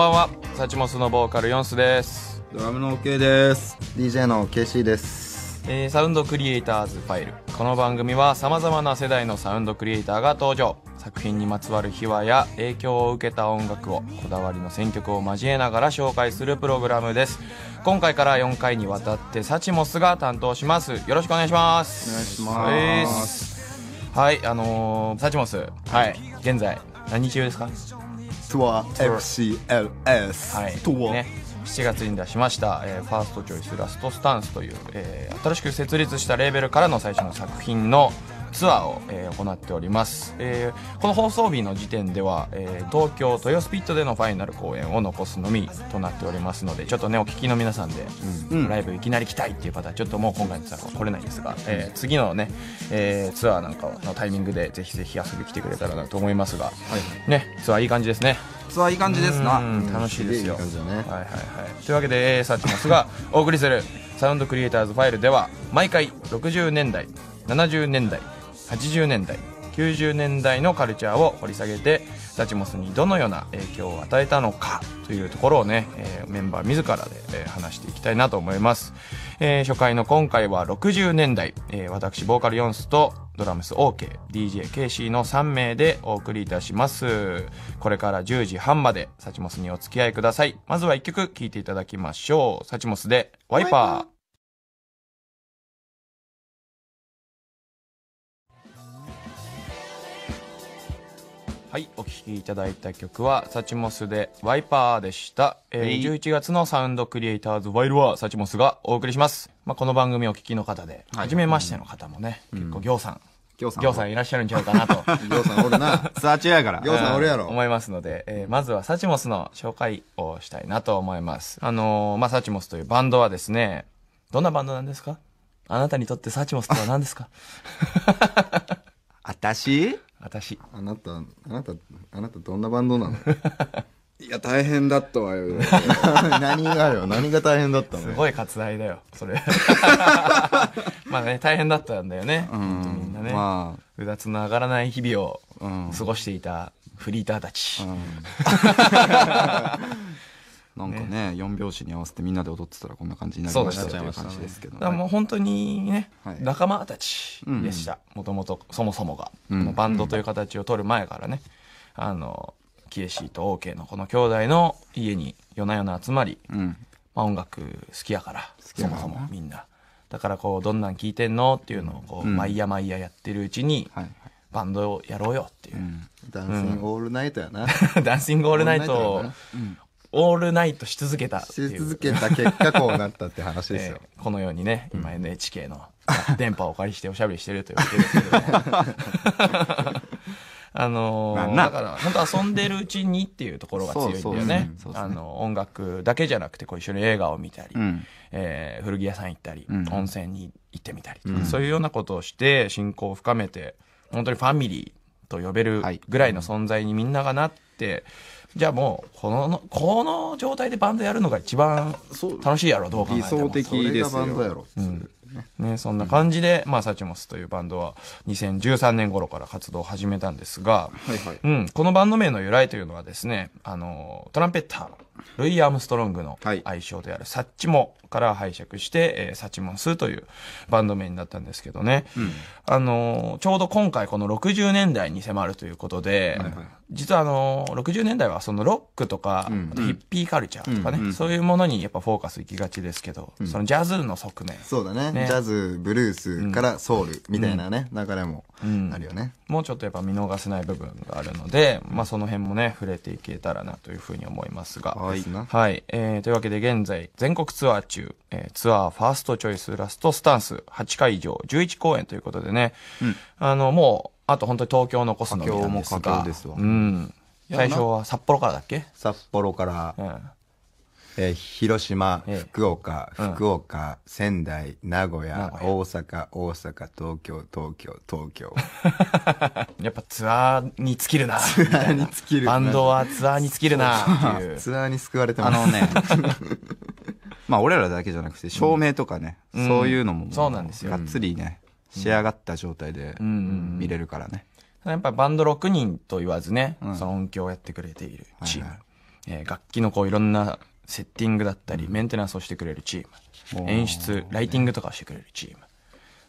ばんはサチモスのボーカルヨンスですドラムの OK です DJ の KC です、えーサウンドクリエイターズファイルこの番組はさまざまな世代のサウンドクリエイターが登場作品にまつわる秘話や影響を受けた音楽をこだわりの選曲を交えながら紹介するプログラムです今回から4回にわたってサチモスが担当しますよろしくお願いしますお願いしますはいあのーサチモスはい現在何中ですかは FCLS、はい、とね、7月に出しました、えー、ファーストチョイスラストスタンスという、えー、新しく設立したレーベルからの最初の作品のツアーを、えー、行っております、えー、この放送日の時点では、えー、東京豊スピットでのファイナル公演を残すのみとなっておりますのでちょっとねお聞きの皆さんで、うん、ライブいきなり来たいっていう方はちょっともう今回のツアーは来れないんですが、えー、次のね、えー、ツアーなんかのタイミングでぜひぜひ遊び来てくれたらなと思いますが、はい、ねツアーいい感じですねツアーいい感じですな楽しいですよ、ね、はいはいはいというわけで、えー、サーチモスがお送りするサウンドクリエイターズファイルでは毎回60年代70年代80年代90年代のカルチャーを掘り下げてダチモスにどのような影響を与えたのかというところをね、えー、メンバー自らで、えー、話していきたいなと思います、えー、初回の今回は60年代、え私ボーカル4スとドラムス OKDJ k c の3名でお送りいたしますこれから10時半までサチモスにお付き合いくださいまずは1曲聴いていただきましょうサチモスでワイパーはいお聴きいただいた曲はサチモスでワイパーでした、えー、11月のサウンドクリエイターズワイルワーサチモスがお送りします、まあ、この番組お聴きの方で初めましての方もね、結構ぎょうさんぎょうさん。さんいらっしゃるんちゃうかなと。ぎょうさんおるな。サーチやから。ぎょうさんおるやろ。思いますので、えー、まずはサチモスの紹介をしたいなと思います。あのー、まあ、サチモスというバンドはですね、どんなバンドなんですかあなたにとってサチモスとは何ですか私 私あなたあなたあなたどんなバンドなの いや大変だったわよ 何がよ何が大変だったのすごい割愛だよそれ まあね大変だったんだよね、うん、みんなね、まあ、うだつの上がらない日々を過ごしていたフリーターたち、うんなんかね四、拍子に合わせてみんなで踊ってたらこんな感じになりましたという感じですけど、ね、だからもう本当にね、はい、仲間たちでしたもともとそもそもが、うん、バンドという形を取る前からね、あのキエシーとオーケーのこの兄弟の家に夜な夜な集まり、うん、まあ、音楽好きやからそもそもみんなだからこうどんなん聴いてんのっていうのをこう、毎夜毎夜やってるうちに、はいバンドをやろうよっていう、ダンシングオールナイトやな、ダンシングオールナイトをオールナイトし続けたし続けた結果こうなったって話ですよ、えー、このようにね今 NHK の電波をお借りしておしゃべりしてるというわけですけど、ね、あのー、だから本当遊んでるうちにっていうところが強いんだよねあの音楽だけじゃなくてこう一緒に映画を見たり、うん、えー、古着屋さん行ったり、うん、温泉に行ってみたりとか、うん、そういうようなことをして親交を深めて本当にファミリーと呼べるぐらいの存在にみんながなって、はいじゃあもうこのこの状態でバンドやるのが一番楽しいやろどう考えても理想的ですバンうんね、そんな感じで、うん、まあ、サチモスというバンドは2013年頃から活動を始めたんですが、はいはいうん、このバンド名の由来というのはですねあのトランペッタールイ・アームストロングの愛称であるサッチモから拝借して、えー、サチモンスというバンド名になったんですけどね、うん、あのー、ちょうど今回この60年代に迫るということで、はいはい、実はあのー、60年代はそのロックとか、うん、ヒッピーカルチャーとかね、うんうん、そういうものにやっぱフォーカスいきがちですけど、うん、そのジャズの側面。そうだね、ね、ジャズ、ブルースからソウルみたいなね、流れもあるよね、もうちょっとやっぱ見逃せない部分があるので、まあその辺もね、触れていけたらなというふうに思いますが。はいですな。はい、はい、えー、というわけで現在、全国ツアー中、えー、ツアーファーストチョイス、ラストスタンス、8会場、11公演ということでね、うん、あの、もう、あと本当に東京残すのみなんですが。東京も佳境ですわ。うん。最初は札幌からだっけ札幌から、うん、えー、広島、え福岡、うん福岡、仙台、名古屋、大阪、大阪、東京、東京、東京。やっぱツアーに尽きるな。ツアーに尽きるバンドはツアーに尽きるなっていう。ツアーに救われてあます。のね、まあ俺らだけじゃなくて、照明とかね、うんそういうのも、うんそうなんですよがっつりね、仕上がった状態で見れるからね。やっぱバンド6人と言わずね、うんその音響をやってくれているチーム。えー楽器のこういろんなセッティングだったり、メンテナンスをしてくれるチーム、演出、ライティングとかをしてくれるチーム。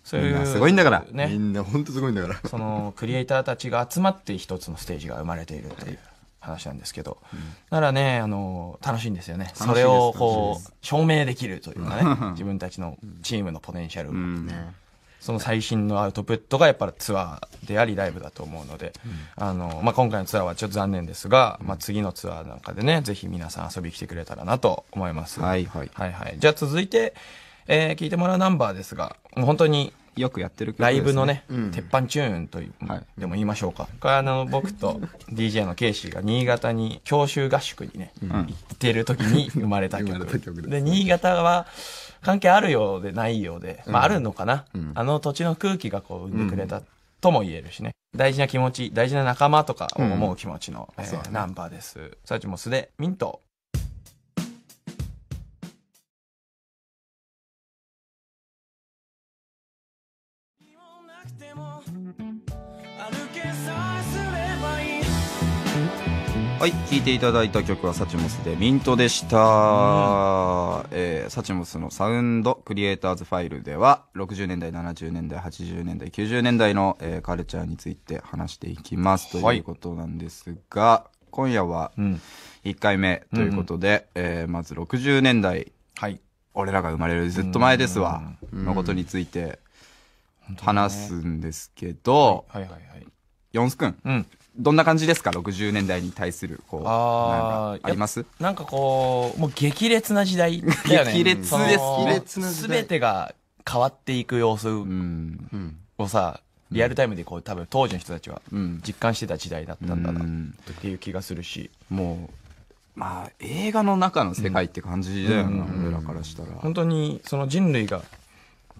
そういう、すごいんだから。ね。みんな本当すごいんだから。その、クリエイターたちが集まって一つのステージが生まれているという話なんですけど。ならね、あの、楽しいんですよね。それをこう、証明できるというかね。自分たちのチームのポテンシャルを。その最新のアウトプットがやっぱツアーでありライブだと思うので、うん、あの、まあ、今回のツアーはちょっと残念ですが、まあ、次のツアーなんかでね、ぜひ皆さん遊びに来てくれたらなと思います。はいはい。はいはい。じゃあ続いて、えー、聞いてもらうナンバーですが、もう本当によくやってる、ね、ライブのね、うん、鉄板チューンという、はい、でも言いましょうか。これあの、僕と DJ のケイシーが新潟に教習合宿にね、うん、行ってる時に生まれた曲。で、新潟は、関係あるようでないようで、まああるのかな、うん、あの土地の空気がこう生んでくれたとも言えるしね。大事な気持ち、大事な仲間とか思う気持ちの、えー、ナンバーです。サチモスでミント。なくてもはい聴いていただいた曲はサチモスでミントでした、えー、サチモスのサウンドクリエイターズファイルでは60年代70年代80年代90年代の、えー、カルチャーについて話していきますということなんですが、はい、今夜は1回目ということで、うん、えー、まず60年代、はい、俺らが生まれるずっと前ですわのことについて話すんですけど、ね、はいはいはい、ヨンス君、うんどんな感じですか60年代に対するこうあありますなんかこうもう激烈な時代ね 激烈ですね全てが変わっていく様子をさ、うん、リアルタイムでこう多分当時の人たちは実感してた時代だったんだなっていう気がするし、うん、もうまあ映画の中の世界って感じだよな、うん、俺らからしたら本当にその人類が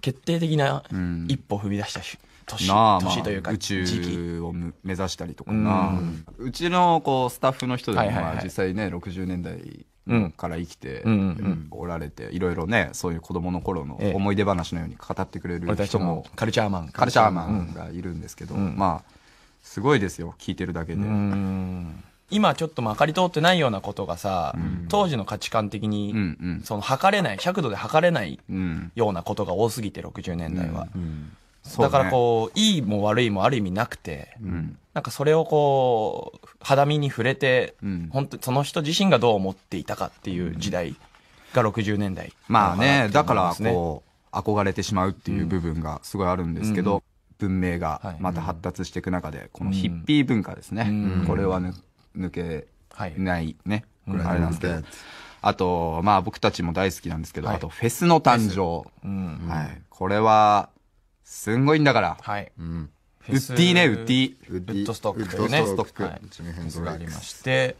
決定的な一歩踏み出したし、うん年なあ、まあ、というか宇宙を目指したりとかな、うちのこうスタッフの人でも、実際ね60年代から生きておられて、いろいろねそういう子供の頃の思い出話のように語ってくれる人もカルチャーマンカルチャーマンがいるんですけど、まあすごいですよ聞いてるだけで。今ちょっとまかり通ってないようなことがさ、当時の価値観的に、その測れない尺度で測れないようなことが多すぎて60年代は、だからこう、いいも悪いもある意味なくて、うん、なんかそれをこう、肌身に触れて、うん、本当その人自身がどう思っていたかっていう時代が60年代、ね、まあね、だからこう、憧れてしまうっていう部分がすごいあるんですけど、うん、文明がまた発達していく中で、このヒッピー文化ですね。これは抜けないね。はい、あれなんですけど。あと、まあ僕たちも大好きなんですけど、はい、あとフェスの誕生。はい、これは、すんごいんだから。はい。うん。ウッディね、ウッディ。ウッウッドストックというね。ウッドストック。はい、フェスがありまして。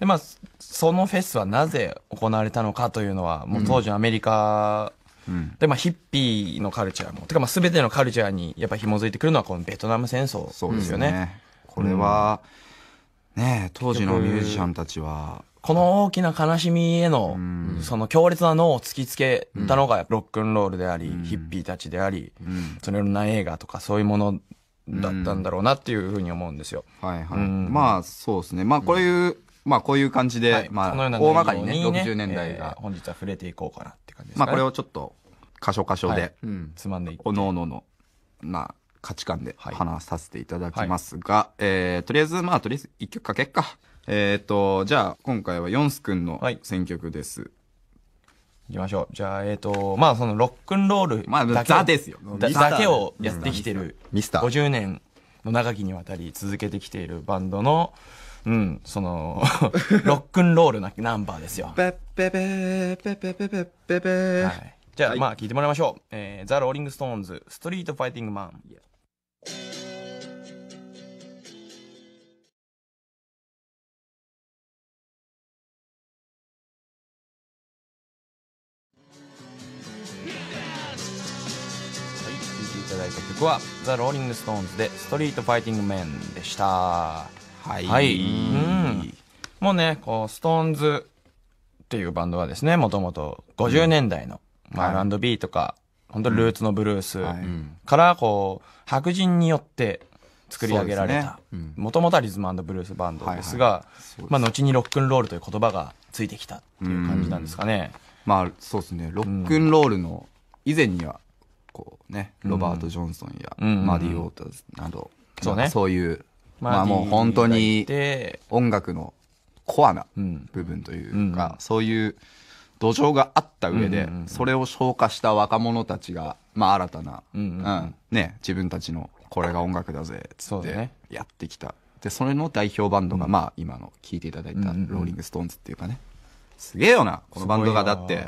で、まあ、そのフェスはなぜ行われたのかというのは、もう当時のアメリカ、うん、で、まあ、ヒッピーのカルチャーも、てか、まあ、すべてのカルチャーにやっぱ紐づいてくるのは、このベトナム戦争ですよね。ねこれは、うん、ね当時のミュージシャンたちは、この大きな悲しみへの、その強烈な脳を突きつけたのがロックンロールであり、ヒッピーたちであり、そのいろんな映画とかそういうものだったんだろうなっていうふうに思うんですよ。はいはい。まあそうですね。まあこういう、まあこういう感じで、まあ、大まかにね、60年代が、本日は触れていこうかなって感じですね。まあこれをちょっと、箇所箇所で、つまんでいって。おのおのの、まあ、価値観で話させていただきますが、えー、とりあえず、まあとりあえず一曲かけっか。えっ、と、じゃあ、今回はヨンス君の選曲です。はい行きましょう。じゃあ、えっ、ー、と、まあ、その、ロックンロールまあ、ザですよ。だだけをやってきてる。ミスター。50年の長きにわたり続けてきているバンドの、うん、その、ロックンロールなナンバーですよ。ペッペペペペペペペペはい。じゃあ、はい、まあ、聞いてもらいましょう。えー、ザ・ローリング・ストーンズ、ストリート・ファイティング・マン。Yeah. 僕はザ・ローリング・ストーンズで「ストリート・ファイティング・メン」でしたはい、はい、うもうねこうストーンズっていうバンドはですねもともと50年代の、うんまあ、R&B とか、本当ルーツのブルースからこう白人によって作り上げられたもともとはリズムブルースバンドですが、はいはい、まあ、後にロックンロールという言葉がついてきたっていう感じなんですかね。うん、まあそうですねロックンロールの以前にはこうね、ロバート・ジョンソンや、マディ・ウォーターズなど、そうね。そういう、まあもう本当に音楽のコアな部分というか、そういう土壌があった上で、それを消化した若者たちが、まあ新たな、うんね、自分たちのこれが音楽だぜ、つってやってきた。で、それの代表バンドが、まあ今の聴いていただいたローリング・ストーンズっていうかね、すげえよな、このバンドがだって、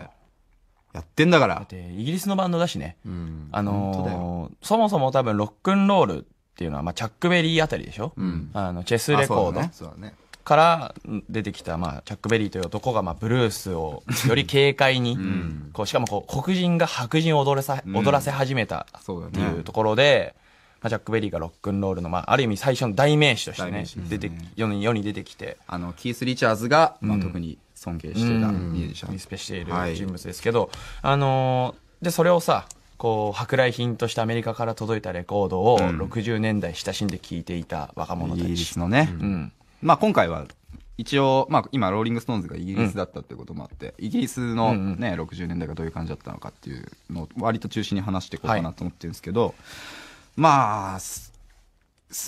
やってんだから。ってイギリスのバンドだしね。うん、あのー、そもそも多分ロックンロールっていうのは、まあ、チャックベリーあたりでしょ、うん、あのチェスレコードから出てきた、まあ、チャックベリーという男が、まあ、ブルースをより軽快に、うん、こうしかもこう黒人が白人を踊らさ踊らせ始めたっていうところで、まあ、チャック・ベリーがロックンロールの、まあ、ある意味最初の代名詞としてね、ね出て世に出てきて。あの、キース・リチャーズが、まあ、特に尊敬してたミュージシャン。リスペしている人物ですけど、はい、あのー、で、それをさ、こう、舶来品としてアメリカから届いたレコードを60年代親しんで聴いていた若者たち。イギリスのね。うん。まあ今回は一応、まあ、今、ローリング・ストーンズがイギリスだったっていうこともあって、うん、イギリスのね、うんうん、60年代がどういう感じだったのかっていうのを、割と中心に話していこうかなと思ってるんですけど、はい、まあす、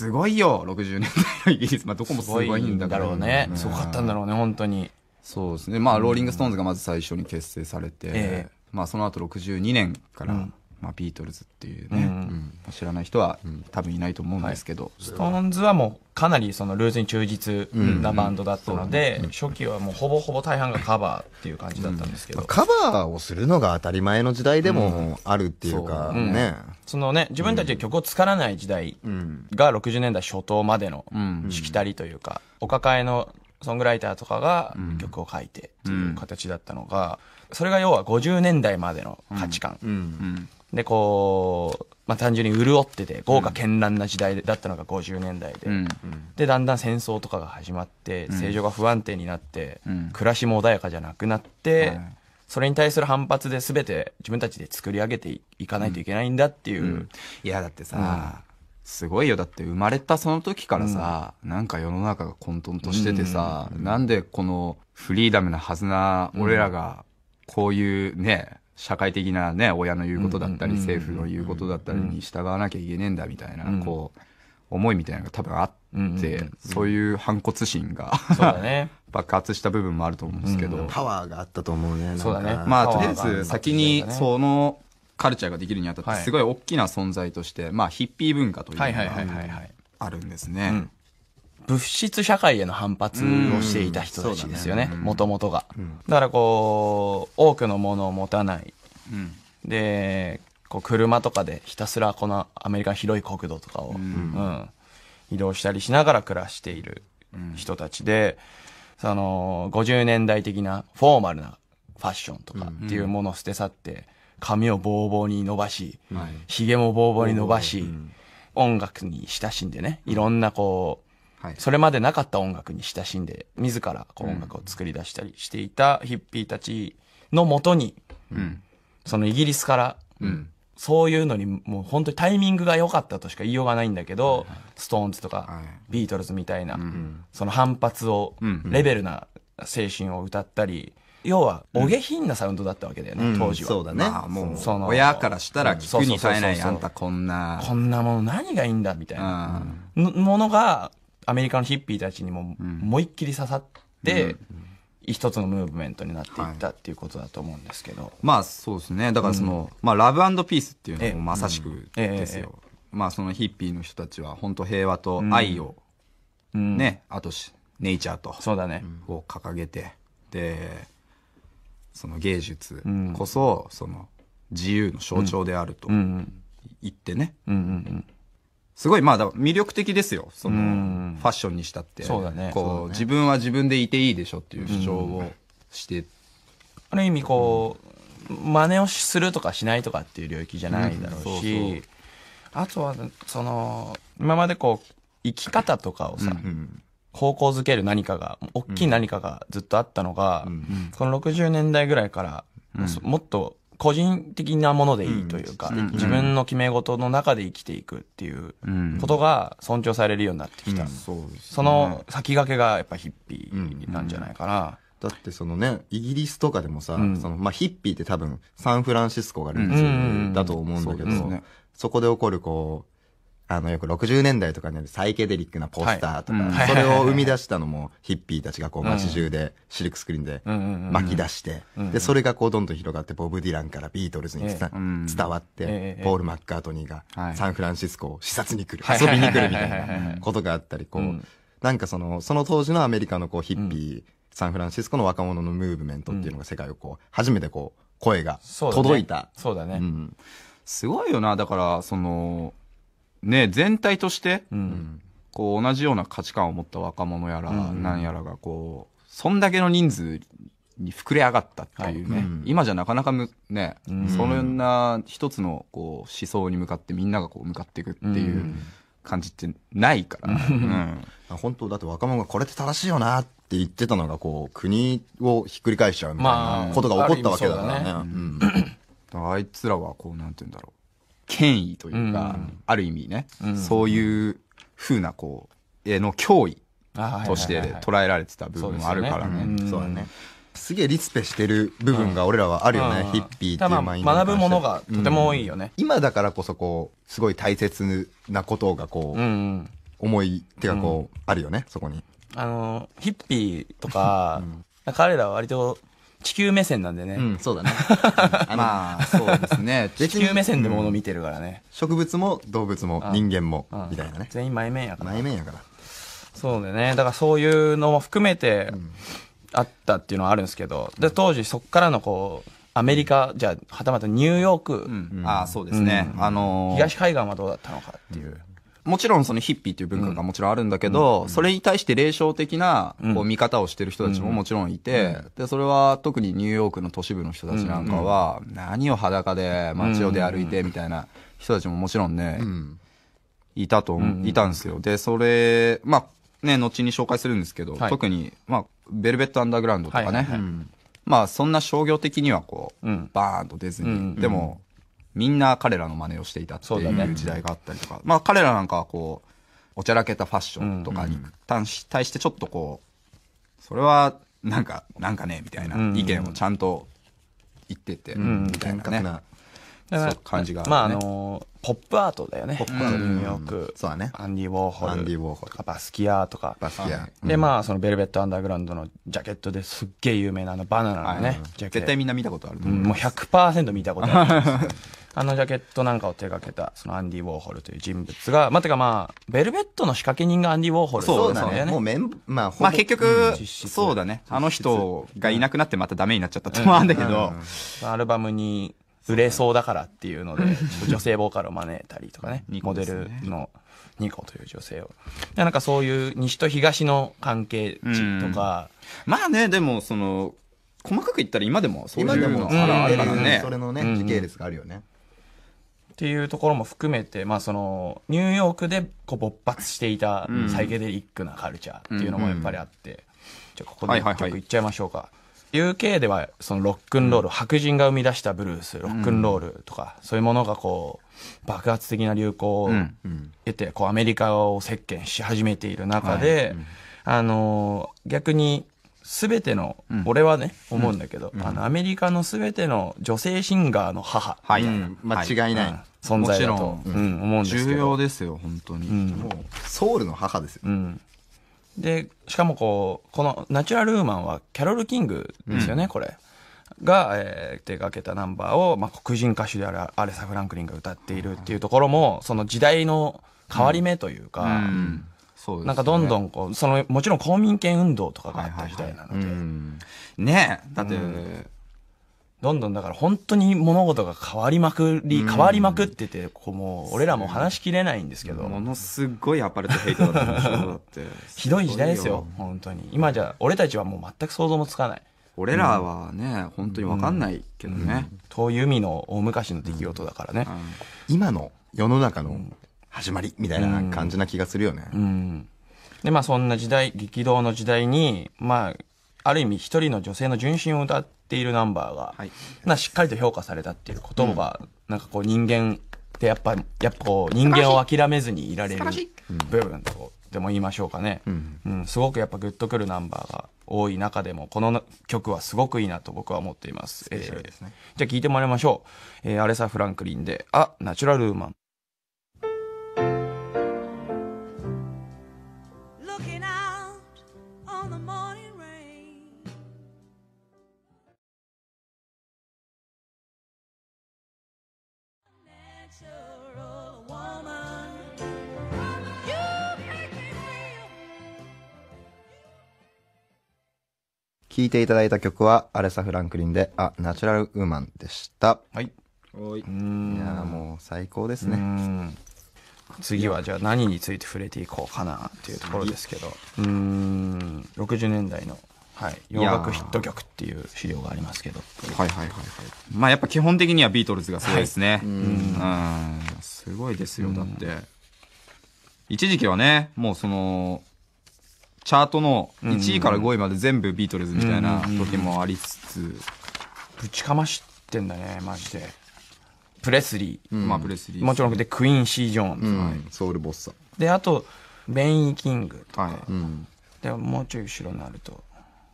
ごいよ、60年代のイギリス。まあ、どこもすごいんだね、すごいんだろうね。すごかったんだろうね、本当に。そうですねまあローリング・ストーンズがまず最初に結成されて、ええまあ、その後62年から、うんまあ、ビートルズっていうね、うん、知らない人は、うん、多分いないと思うんですけど、はい、ストーンズはもうかなりそのルーズに忠実なバンドだったので、うんうん、初期はもうほぼほぼ大半がカバーっていう感じだったんですけど、まあ、カバーをするのが当たり前の時代でもあるっていうかね、そのね自分たちで曲を作らない時代が60年代初頭までのしきたりというか、お抱えのソングライターとかが曲を書いてという形だったのが、それが要は50年代までの価値観。で、こう、まあ、単純に潤ってて、豪華絢爛な時代だったのが50年代で、で、だんだん戦争とかが始まって、政情が不安定になって、暮らしも穏やかじゃなくなって、それに対する反発で全て自分たちで作り上げていかないといけないんだっていう。いや、だってさ、すごいよ。だって生まれたその時からさ、うん、なんか世の中が混沌としててさ、うん、なんでこのフリーダムなはずな俺らが、こういうね、社会的なね、親の言うことだったり、政府の言うことだったりに従わなきゃいけねえんだみたいな、こう、思いみたいなのが多分あって、そういう反骨心がそうだね。爆発した部分もあると思うんですけど。パワーがあったと思うね。そうだね。まあ、とりあえず先にそのカルチャーができるにあたってすごい大きな存在として、まあヒッピー文化というのがあるんですね。物質社会への反発をしていた人たちですよね、もともとが、うん。だからこう、多くのものを持たない。うん、で、こう車とかでひたすらこのアメリカの広い国土とかを、うん、うん、移動したりしながら暮らしている人たちで、その、50年代的なフォーマルなファッションとかっていうものを捨て去って、髪をボーボーに伸ばし、ひ、げ、もボーボーに伸ばし、音楽に親しんでね、いろんなこう、それまでなかった音楽に親しんで、自らこう音楽を作り出したりしていたヒッピーたちのもとに、そのイギリスから、そういうのにもう本当にタイミングが良かったとしか言いようがないんだけど、ストーンズとか、ビートルズみたいな、その反発を、レベルな精神を歌ったり、要はお下品なサウンドだったわけだよね、うん、当時は、そうだね、まあ、もうその親からしたら聞くに耐えないあんたこんなこんなもの何がいいんだみたいな、ものがアメリカのヒッピーたちにも、思いっきり刺さって、一つのムーブメントになっていったっていうことだと思うんですけど、はい、まあそうですねだからその、うん、まあ、ラブピースっていうのもまさしくですよ、えええ、まあそのヒッピーの人たちは本当平和と愛をね、うん、あとしネイチャーとそうだねを掲げてでその芸術こそ、その自由の象徴であると言ってね、すごいまあ魅力的ですよそのファッションにしたって、こう自分は自分でいていいでしょっていう主張をして、ある意味こう真似をするとかしないとかっていう領域じゃないだろうし、あとはその今までこう生き方とかをさ、方向づける何かが、大きい何かがずっとあったのが、うん、この60年代ぐらいから、うん、もっと個人的なものでいいというか、うん、自分の決め事の中で生きていくっていうことが尊重されるようになってきた。そね、その先駆けがやっぱヒッピーなんじゃないかな。だってそのね、イギリスとかでもさ、うん、そのまあ、ヒッピーって多分サンフランシスコがあるんですよ、うん、だと思うんだけど、そね、そこで起こるこう、あの、よく60年代とかにあるサイケデリックなポスターとか、それを生み出したのもヒッピーたちがこう街中でシルクスクリーンで巻き出して、で、それがこうどんどん広がって、ボブ・ディランからビートルズに伝わって、ポール・マッカートニーがサンフランシスコを視察に来る、遊びに来るみたいなことがあったり、こう、なんかその、その当時のアメリカのこうヒッピー、サンフランシスコの若者のムーブメントっていうのが世界をこう、初めてこう、声が届いた。そうだね。そうだね。すごいよな、だから、その、ね、全体として、こう同じような価値観を持った若者やら、何やらがこう、そんだけの人数に膨れ上がったっていうね、今じゃなかなかむね、そんな一つのこう思想に向かってみんながこう向かっていくっていう感じってないから、うん本当だって若者がこれって正しいよなって言ってたのがこう国をひっくり返しちゃうみたいなことが起こったわけだからね。あ、ねあいつらはこうなんて言うんだろう権威というか、うん、ある意味ね、うん、そういうふうなこう絵の脅威として捉えられてた部分もあるからね。そうだねすげえリスペしてる部分が俺らはあるよね、うん、ヒッピーっていうマインド学ぶものがとても多いよね、今だからこそこうすごい大切なことがこう、うん思いっていうかこう、あるよねそこにあのヒッピーとか、彼らは割と地球目線なんでね。うん、そうだね。あまあ、そうですね。地球目線でもの見てるからね、うん。植物も動物も人間も、みたいなね。全員前面やから。前面やから。そうだね。だからそういうのも含めて、あったっていうのはあるんですけど、で、当時そこからのこう、アメリカ、じゃはたまたニューヨーク。うん、ああ、そうですね。あのー、東海岸はどうだったのかっていう。もちろんそのヒッピーという文化がもちろんあるんだけど、それに対して霊障的なこう見方をしてる人たちももちろんいて、で、それは特にニューヨークの都市部の人たちなんかは、何を裸で街を出歩いてみたいな人たちももちろんね、いたと、いたんですよ。で、それ、まあ、ね、後に紹介するんですけど、はい、特に、まあ、ベルベットアンダーグラウンドとかね、はいはいはい、まあ、そんな商業的にはこう、うん、バーンと出ずに、うん、でも、みんな彼らの真似をしていたっていう時代があったりとか、ね、まあ彼らなんかはこう、おちゃらけたファッションとかに対してちょっとこう、それはなんか、なんかね、みたいな意見をちゃんと言ってて、みたいなね。そう感じがあ、ね、まああのポップアートだよねポップアートニューヨークそうだねアンディ・ウォーホルアンディ・ウォーホルバスキアとかバスキア、でまあそのベルベット・アンダーグラウンドのジャケットですっげえ有名なあのバナナのね絶対みんな見たことあると思う、うん、もう100%見たことある あのジャケットなんかを手掛けた、そのアンディ・ウォーホルという人物が、まあ、てかまあ、ベルベットの仕掛け人がアンディ・ウォーホルそうだね。そうだねまあ、まあ結局、そうだね。あの人がいなくなってまたダメになっちゃったと思うんだけど、アルバムに売れそうだからっていうので、女性ボーカルを招いたりとかね、モデルのニコという女性を。なんかそういう西と東の関係地とか。まあね、でもその、細かく言ったら今でもそういうのも、あるからね。それのね、時系列があるよね。っていうところも含めて、まあ、そのニューヨークでこう勃発していたサイケデリックなカルチャーっていうのもやっぱりあって、じゃあここで一曲いっちゃいましょうか。はいはいはい UK ではそのロックンロール、白人が生み出したブルースロックンロールとか、そういうものがこう爆発的な流行を得て、こうアメリカを席巻し始めている中で、あの逆に全ての、俺はね思うんだけど、あのアメリカの全ての女性シンガーの母はい、間違いない、存在だと、うん、思うんですけど重要ですよ本当に、もうソウルの母ですよ、うんで、しかもこう、このナチュラルウーマンはキャロル・キングですよね、うん、これ。が、えー、手掛けたナンバーを、まあ、黒人歌手であるアレサ・フランクリンが歌っているっていうところも、その時代の変わり目というか、うんうんね、なんかどんどんこうそのもちろん公民権運動とかがあった時代なので、はいはいはいうん、ねだって、うん、どんどんだから本当に物事が変わりまくり、変わりまくってて、こうもう、俺らも話しきれないんですけど。ものすごいアパレルトヘイトだったんでしょ、だって。ひどい時代ですよ、本当に。今じゃ、俺たちはもう全く想像もつかない。俺らはね、本当にわかんないけどね。遠い海の大昔の出来事だからね。今の世の中の始まりみたいな感じな気がするよね。うん。で、まあそんな時代、激動の時代に、まあ、ある意味一人の女性の純真を歌っているナンバーが、はい、なしっかりと評価されたっていうことが、うん、なんかこう人間ってやっぱ、やっぱこう人間を諦めずにいられる部分とでも言いましょうかね、うん、うん、すごくやっぱグッとくるナンバーが多い中でも、この曲はすごくいいなと僕は思っています。すね、えー、じゃあ聴いてもらいましょう。えー、アレサ・フランクリンで、あ、ナチュラルウーマン。聴いていただいた曲は、アレサ・フランクリンで、あ、ナチュラルウーマンでした。はい。い。いやもう最高ですね。次はじゃあ何について触れていこうかなっていうところですけど、うん、60年代の、はい、洋楽ヒット曲っていう資料がありますけど。はいはいはいはい。まあやっぱ基本的にはビートルズがすごいですね。はい、うん。すごいですよ、だって。一時期はね、もうその、チャートの1位から5位まで全部ビートルズみたいな時もありつつ。ぶちかましてんだね、マジで。プレスリー。まあ、プレスリー。もちろん、で、クイーン・シー・ジョーンズ。うんはい、ソウル・ボッサ。で、あと、ベイン・キングとか。はいうん、で、もうちょい後ろになると。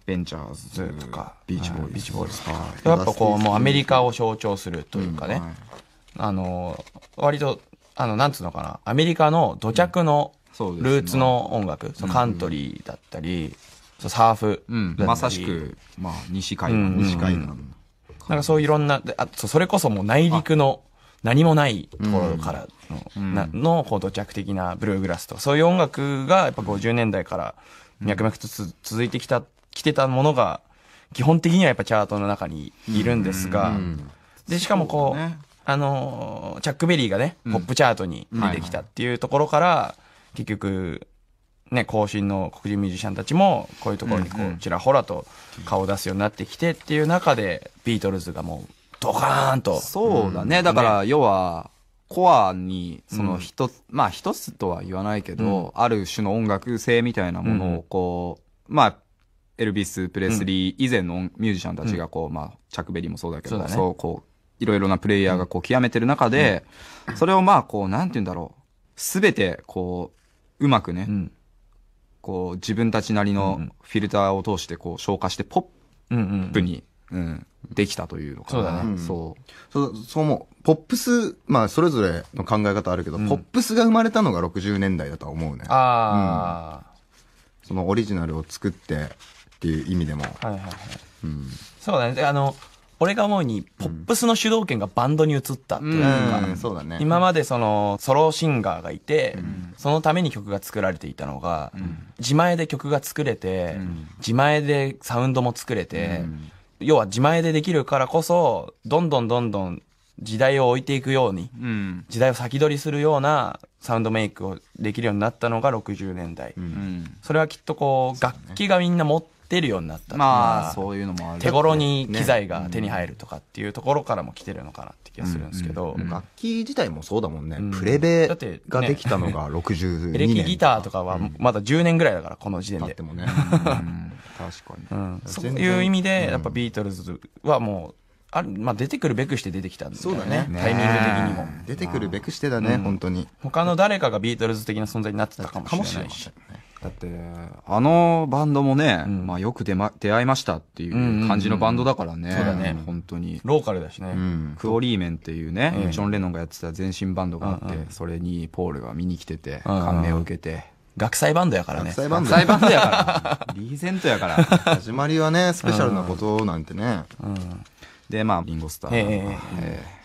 ベンチャーズとか。ビーチボーイズ、はい。ビーチボーイズはい、やっぱこう、もうアメリカを象徴するというかね。うん、あの、割と、あの、なんつうのかな。アメリカの土着のルーツの音楽、そのカントリーだったり、うんうん、サーフ、うん、まさしく、まあ、西海岸、うん、西海岸。なんかそういういろんな、あとそれこそもう内陸の何もないところからの、うん、なのこう土着的なブルーグラスとか、そういう音楽がやっぱ50年代から脈々とつ続いてきた、来てたものが、基本的にはやっぱチャートの中にいるんですが、うん、で、しかもこう、あの、チャックベリーがね、ポップチャートに出てきたっていうところから、はいはい結局、ね、後進の黒人ミュージシャンたちも、こういうところにこう、ちらほらと顔を出すようになってきてっていう中で、ビートルズがもう、ドカーンと。そうだね。だから、要は、コアに、その一つ、まあ一つとは言わないけど、ある種の音楽性みたいなものを、こう、まあ、エルビス・プレスリー以前のミュージシャンたちが、こう、まあ、チャクベリーもそうだけど、そう、こう、いろいろなプレイヤーがこう極めてる中で、それをまあ、こう、なんて言うんだろう。すべて、こう、うまくね、うん、こう自分たちなりのフィルターを通してこう消化してポップに、うん、うん、できたというのかな。そうだね。そう。そう、そう思う。ポップス、まあそれぞれの考え方あるけど、ポップスが生まれたのが60年代だとは思うね。ああ、そのオリジナルを作ってっていう意味でも。はいはいはい。うん、そうだね。あの、俺が思うに、ポップスの主導権がバンドに移ったっていうか、今までその、ソロシンガーがいて、そのために曲が作られていたのが、自前で曲が作れて、自前でサウンドも作れて、要は自前でできるからこそ、どんどんどんどん時代を置いていくように、時代を先取りするようなサウンドメイクをできるようになったのが60年代、それはきっとこう楽器がみんな持って出るようになったまあそういうのもある手頃に機材が手に入るとかっていうところからも来てるのかなって気がするんですけど、楽器自体もそうだもんね、プレベができたのが62年、ね、エレキギターとかはまだ10年ぐらいだからこの時点でってもね、確かに、そういう意味でやっぱビートルズはもうあまあ、出てくるべくして出てきたんだよねそうだねタイミング的にも出てくるべくしてだね、うん、本当に他の誰かがビートルズ的な存在になってたかもしれないしだってあのバンドもね、うん、まあ、よく出,、ま、出会いましたっていう感じのバンドだからね、うんうん、そうだね本当にローカルだしね、うん、クオリーメンっていうね、うん、ジョン・レノンがやってた全身バンドがあって、それにポールが見に来てて、感銘を受けて。学祭バンドやからね。学祭バンドやから。リーゼントやから。始まりはね、スペシャルなことなんてね。で、まあ、リンゴスター。えーえー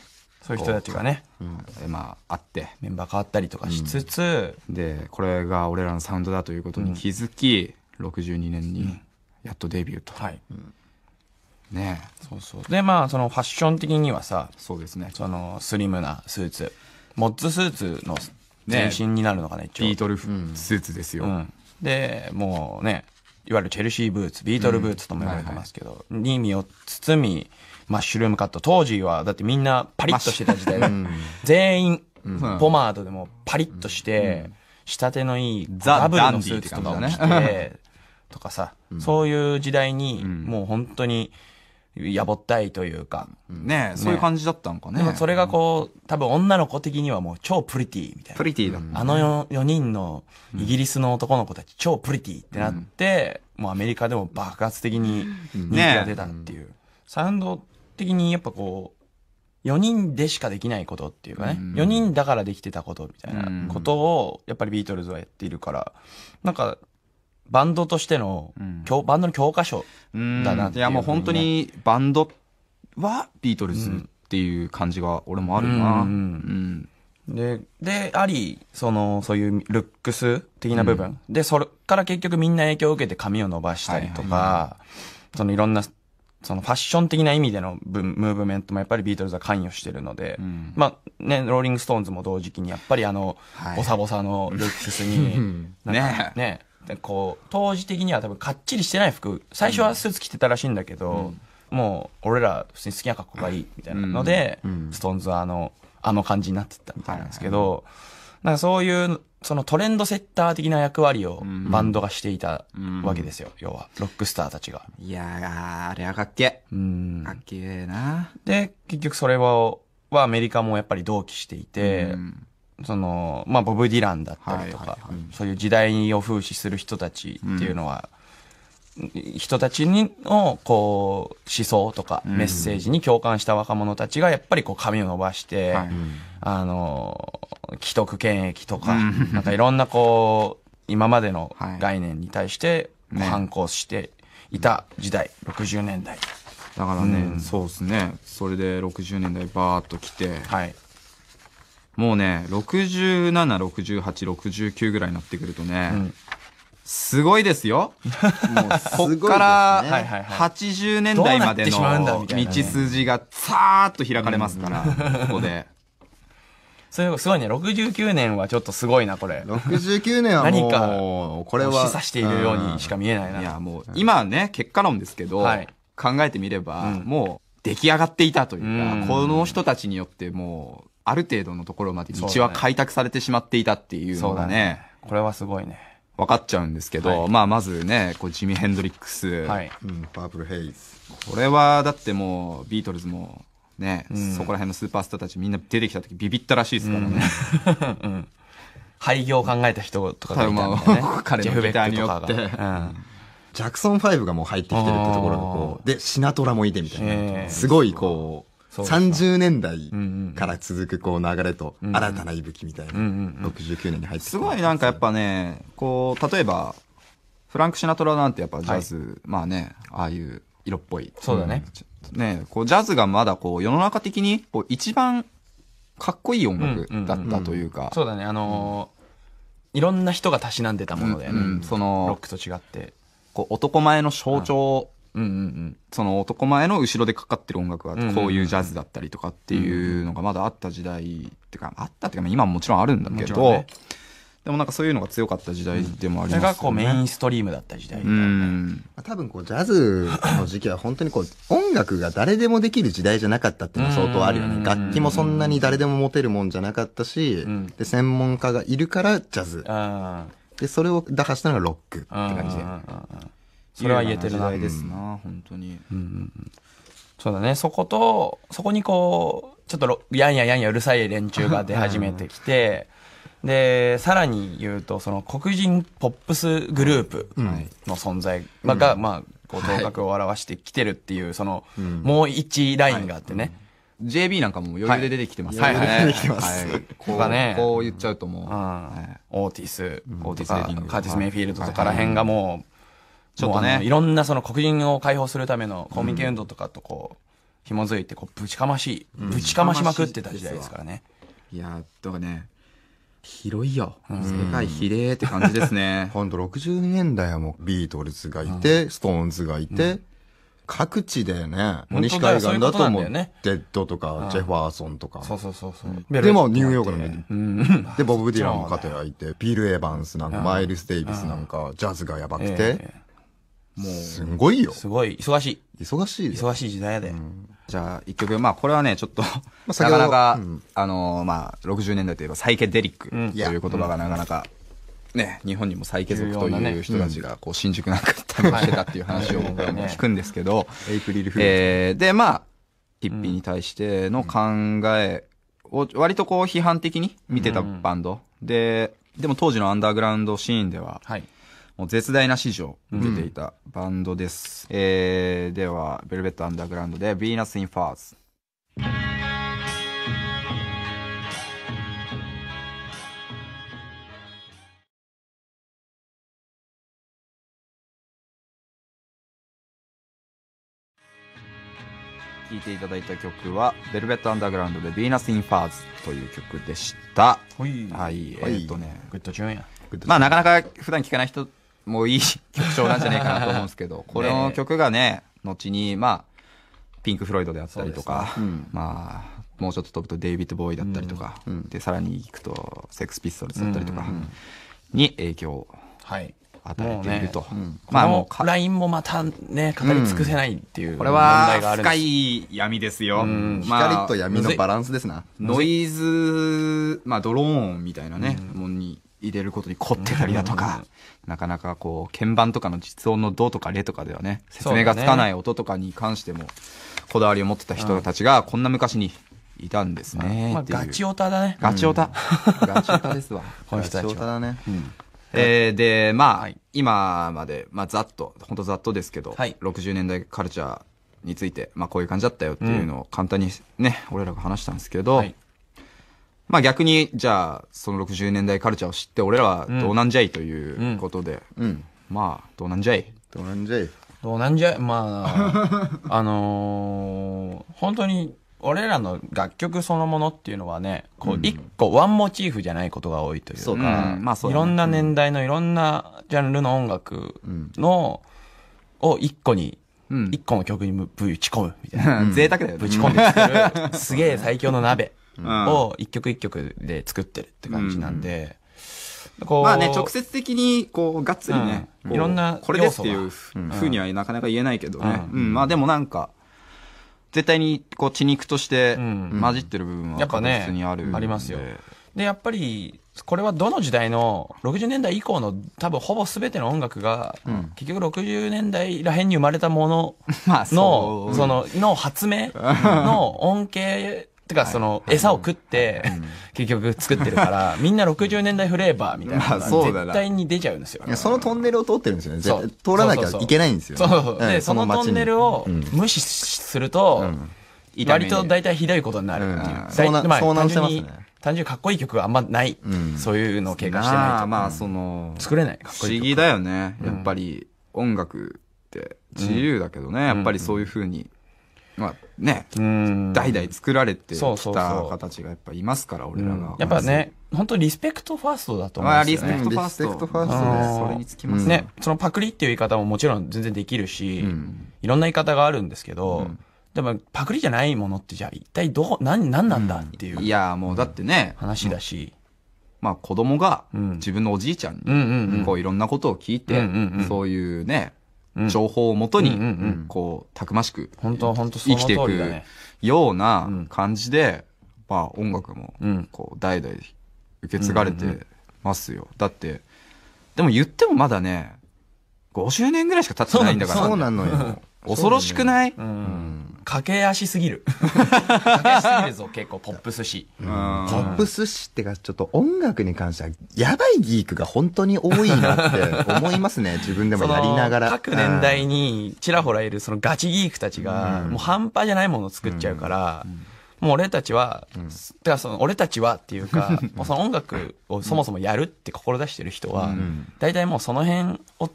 そういう人たちがね、うん、まああってメンバー変わったりとかしつつ、でこれが俺らのサウンドだということに気づき、うん、62年にやっとデビューと、はい、ねそうそうでまあそのファッション的にはさそうですねそのスリムなスーツモッズスーツの前身になるのかな、ね、一応ビートルスーツですよ、うん、でもうねいわゆるチェルシーブーツビートルブーツとも言われてますけど、に身を包みマッシュルームカット。当時は、だってみんなパリッとしてた時代。全員、ポマードでもパリッとして、仕立てのいいダブルのスーツとかを着て、とかさ、そういう時代に、もう本当に、やぼったいというか。ねそういう感じだったんかね。でもそれがこう、多分女の子的にはもう超プリティみたいな。プリティだあの4人のイギリスの男の子たち超プリティってなって、もうアメリカでも爆発的に人気が出たっていう。サウンド的にやっぱこう、4人でしかできないことっていうかね、うん、4人だからできてたことみたいなことを、やっぱりビートルズはやっているから、なんか、バンドとしての、うん、バンドの教科書だなってい、ね、いやもう本当にバンドはビートルズっていう感じが俺もあるな。うん、で、で、あり、その、そういうルックス的な部分。で、それから結局みんな影響を受けて髪を伸ばしたりとか、はいはいはい、そのいろんなそのファッション的な意味でのムーブメントもやっぱりビートルズは関与してるので、うん、まあね、ローリングストーンズも同時期にやっぱりあの、ボサボサのルックスに、ね、ね、こう、当時的には多分かっちりしてない服、最初はスーツ着てたらしいんだけど、うん、もう俺ら普通に好きな格好がいいみたいなので、うん、ストーンズはあの、あの感じになってったみたいなんですけど、はいはいなんかそういう、そのトレンドセッター的な役割をバンドがしていたわけですよ。要は、ロックスターたちが。いやー、あれはかっけえ。うん。かっけえな。で、結局それは、はアメリカもやっぱり同期していて、その、まあ、ボブ・ディランだったりとか、そういう時代を風刺する人たちっていうのは、人たちにの、こう、思想とかメッセージに共感した若者たちが、やっぱりこう、髪を伸ばして、はい、あの、既得権益とか、なんかいろんなこう、今までの概念に対して、反抗していた時代、ね、60年代。だからね、うん、そうですね。それで60年代バーっと来て、はい。もうね、67、68、69ぐらいになってくるとね、うんすごいですよ。もう、ね、こっから80年代までの道筋がさーっと開かれますから、ここで。すごいね。69年はちょっとすごいな、これ。69年はもう、何かこれは。示唆しているようにしか見えないな。いや、もう、今ね、結果論ですけど、はい、考えてみれば、うん、もう、出来上がっていたというか、この人たちによってもう、ある程度のところまで道は開拓されてしまっていたっていうのがね。ねこれはすごいね。分かっちゃうんですけど、はい、まあまずね、こうジミ・ヘンドリックス、はいうん、パープル・ヘイズ。これはだってもう、ビートルズもね、うん、そこら辺のスーパースターたちみんな出てきた時ビビったらしいですからね。うん廃業を考えた人とかがいんね。彼のギターによって。ジャクソン5がもう入ってきてるってところのこう、で、シナトラもいてみたいな。すごいこう、30年代から続くこう流れと、新たな息吹みたいな、69年に入ってすごいなんかやっぱね、こう、例えば、フランク・シナトラなんてやっぱジャズ、はい、まあね、ああいう色っぽい。そうだね。ね、こう、ジャズがまだこう、世の中的に、こう、一番かっこいい音楽だったというか。そうだね、あのー、いろんな人がたしなんでたもので、その、ロックと違って。こう、男前の象徴うんうんうん、その男前の後ろでかかってる音楽はこういうジャズだったりとかっていうのがまだあった時代っていうかあったっていうか今ももちろんあるんだけど、ね、でもなんかそういうのが強かった時代でもありますよね、うん、それがこうメインストリームだった時代、うん、多分こうジャズの時期は本当にこう音楽が誰でもできる時代じゃなかったっていうのは相当あるよね、うん、楽器もそんなに誰でも持てるもんじゃなかったし、で専門家がいるからジャズでそれを打破したのがロックって感じで。それは言えてるなですな、うん、本当に、うんうん、そうだねそことそこにこうちょっとやんややんやうるさい連中が出始めてきてでさらに言うとその黒人ポップスグループの存在が、うん、まあこう頭角を表してきてるっていう、その、もう一ラインがあってね、はい、JB なんかも余裕で出てきてますはい、出てきてます。はい、こうがね。こう言っちゃうともう。オーティス、オーティス・カーティス・メイフィールドとから辺がもう、ちょっとね。いろんなその黒人を解放するための公民権運動とかとこう、紐づいて、こう、ぶちかましい、ぶちかましまくってた時代ですからね。いや、だかね、広いよ。世界比例って感じですね。今度60年代はもうビートルズがいて、ストーンズがいて、各地でね、西海岸だともう、デッドとか、ジェファーソンとか。そうそうそうそう。でも、ニューヨークのメで、ボブ・ディランも肩がいて、ピール・エヴァンスなんか、マイルス・デイビスなんか、ジャズがやばくて。もう。すごいよ。すごい。忙しい。忙しい忙しい時代やで。うんじゃあ、一曲、まあ、これはね、ちょっと、なかなか、うん、あのー、まあ、60年代といえばサイケデリックという言葉がなかなか、ね、日本にもサイケ族という人たちが、こう、新宿なんか旅してたっていう話を僕は聞くんですけど、エイプリルフール、えー、で、まあ、ヒッピーに対しての考えを、割とこう、批判的に見てたバンド、で、でも当時のアンダーグラウンドシーンでは、はい、もう絶大な支持を受けていたバンドです。うん、えー、では、ベルベットアンダーグラウンドで、ヴィーナス・イン・ファーズ。聞いていただいた曲は「ベルベット・アンダーグラウンド」で「ヴィーナス・イン・ファーズ」という曲でしたはい、はい、えっ、ー、とねグッドチューンやまあなかなか普段聞かない人もういい曲調なんじゃないかなと思うんですけど、この曲がね、後に、まあ、ピンク・フロイドであったりとか、ねうん、まあ、もうちょっと飛ぶとデイビッド・ボーイだったりとか、うん、で、さらに行くと、セックス・ピストルズだったりとか、に影響を与えていると。はいまあもう、ラインもまたね、語り尽くせないっていう、うん、これは、深い闇ですよ。まあ、光と闇のバランスですな。ノイズ、まあ、ドローンみたいなね、もんに。入れることに凝ってたりだとか、なかなかこう、鍵盤とかの実音のドとかレとかではね、説明がつかない音とかに関しても、こだわりを持ってた人たちが、こんな昔にいたんですね。まあ、ガチオタだね。ガチオタ。ガチオタですわ。この人たち。ガチオタだね。うんえー、で、まあ、はい、今まで、まあ、ざっと、本当ざっとですけど、はい、60年代カルチャーについて、まあ、こういう感じだったよっていうのを簡単にね、うん、俺らが話したんですけど、はい、まあ逆に、じゃあ、その60年代カルチャーを知って、俺らはどうなんじゃいということで、うん。まあ、どうなんじゃい。どうなんじゃいどうなんじゃいまあ、あのー本当に、俺らの楽曲そのものっていうのはね、こう、一個、ワンモチーフじゃないことが多いというか、そうかうんまあそういろんな年代のいろんなジャンルの音楽の、を一個に、一個の曲にぶぶち込むみたいな。贅沢だよねぶち込んでる、すげえ最強の鍋を一曲一曲で作ってるって感じなんで、まあね、直接的に、こう、がっつりね、うん、いろんなこれですっていうふうにはなかなか言えないけどね。うん、うん、まあでもなんか、絶対に、こう、血肉として混じってる部分は確実にある、ね、ありますよ。で、やっぱり、これはどの時代の、60年代以降の多分ほぼ全ての音楽が、うん、結局60年代らへんに生まれたものの、まあそ、その、の発明の恩恵てか、その、餌を食って、結局作ってるから、みんな60年代フレーバーみたいな。絶対に出ちゃうんですよ。そのトンネルを通ってるんですよね。通らなきゃいけないんですよ。そうで、そのトンネルを無視すると、割と大体ひどいことになるっていう。そうな、そうなんしすね。単純にかっこいい曲はあんまない。そういうのを経過してないと。まあ、その、作れない。不思議だよね。やっぱり、音楽って自由だけどね。やっぱりそういうふうに。まあね、代々作られてきた方ちがやっぱいますから、俺らが。やっぱね、本当リスペクトファーストだと思うんですよね。リスペクトファースト。リスペクトファーストでそれにつきますね。そのパクリっていう言い方ももちろん全然できるし、いろんな言い方があるんですけど、でもパクリじゃないものってじゃあ一体どう、何、何なんだっていう。いや、もうだってね。話だし。まあ子供が自分のおじいちゃんに、こういろんなことを聞いて、そういうね、情報をもとに、こう、たくましく、本当本当生きていくような感じで、まあ音楽も、こう、代々受け継がれてますよ。だって、でも言ってもまだね、50年ぐらいしか経ってないんだから。そうなのよ。恐ろしくない、うん、駆け足すぎる。駆け足すぎるぞ、結構、ポップ寿司ポップ寿司ってか、ちょっと音楽に関しては、やばいギークが本当に多いなって思いますね、自分でもやりながら。各年代にちらほらいる、そのガチギークたちが、もう半端じゃないものを作っちゃうから、もう俺たちは、うん、てかその俺たちはっていうか、もうその音楽をそもそもやるって志してる人は、大体もうその辺を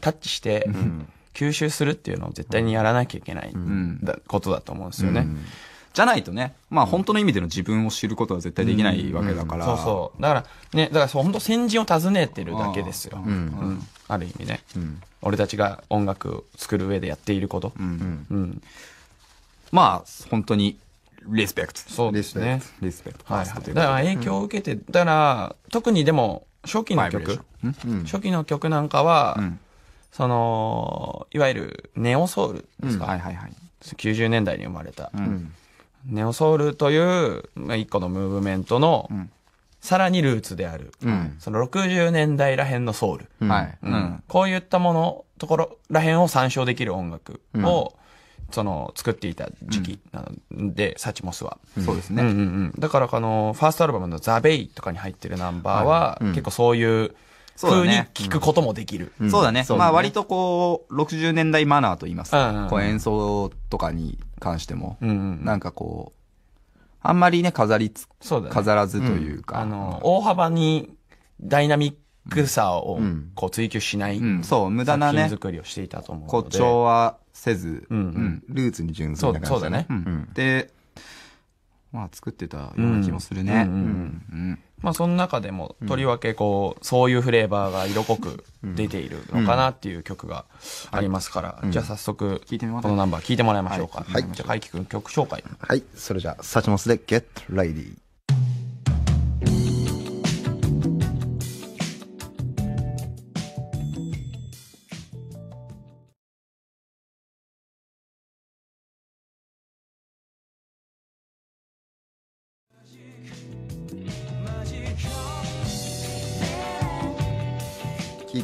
タッチして、うん吸収するっていうのを絶対にやらなきゃいけない、うん、ことだと思うんですよね。じゃないとね、まあ本当の意味での自分を知ることは絶対できないわけだから。そうそう。だから、ね、だからそう本当先人を訪ねてるだけですよ。あうん、ある意味ね、俺たちが音楽を作る上でやっていること。まあ、本当に、リスペクト。そうですね。リスペクト。はい、はい。だから影響を受けて、だから、特にでも、初期の曲、初期の曲なんかは、その、いわゆるネオソウルですか、うん、はいはいはい。90年代に生まれた。うん、ネオソウルという、まあ、一個のムーブメントの、うん、さらにルーツである、うん、その60年代らへんのソウル、うん、うん、こういったもの、ところらへんを参照できる音楽を、その、作っていた時期なので、サチモスは。そうですね。うんうんうん、だから、この、ファーストアルバムのザ・ベイとかに入ってるナンバーは、結構そういう、風に聞くこともできる。そうだね。まあ割とこう、60年代マナーと言いますか、こう演奏とかに関しても、なんかこう、あんまりね、飾りつ、飾らずというか。あの、大幅にダイナミックさをこう追求しない、そう無駄なね作りをしていたと思う誇張はせず、うん、ルーツに純粋な感じそうだね、でまあ作ってたような気もするねうんまあ、その中でも、とりわけこう、そういうフレーバーが色濃く出ているのかなっていう曲がありますから、じゃあ早速、このナンバー聴いてもらいましょうか。はい。じゃあ、海輝くん曲紹介。はい。それじゃあ、サチモスで Get l a d y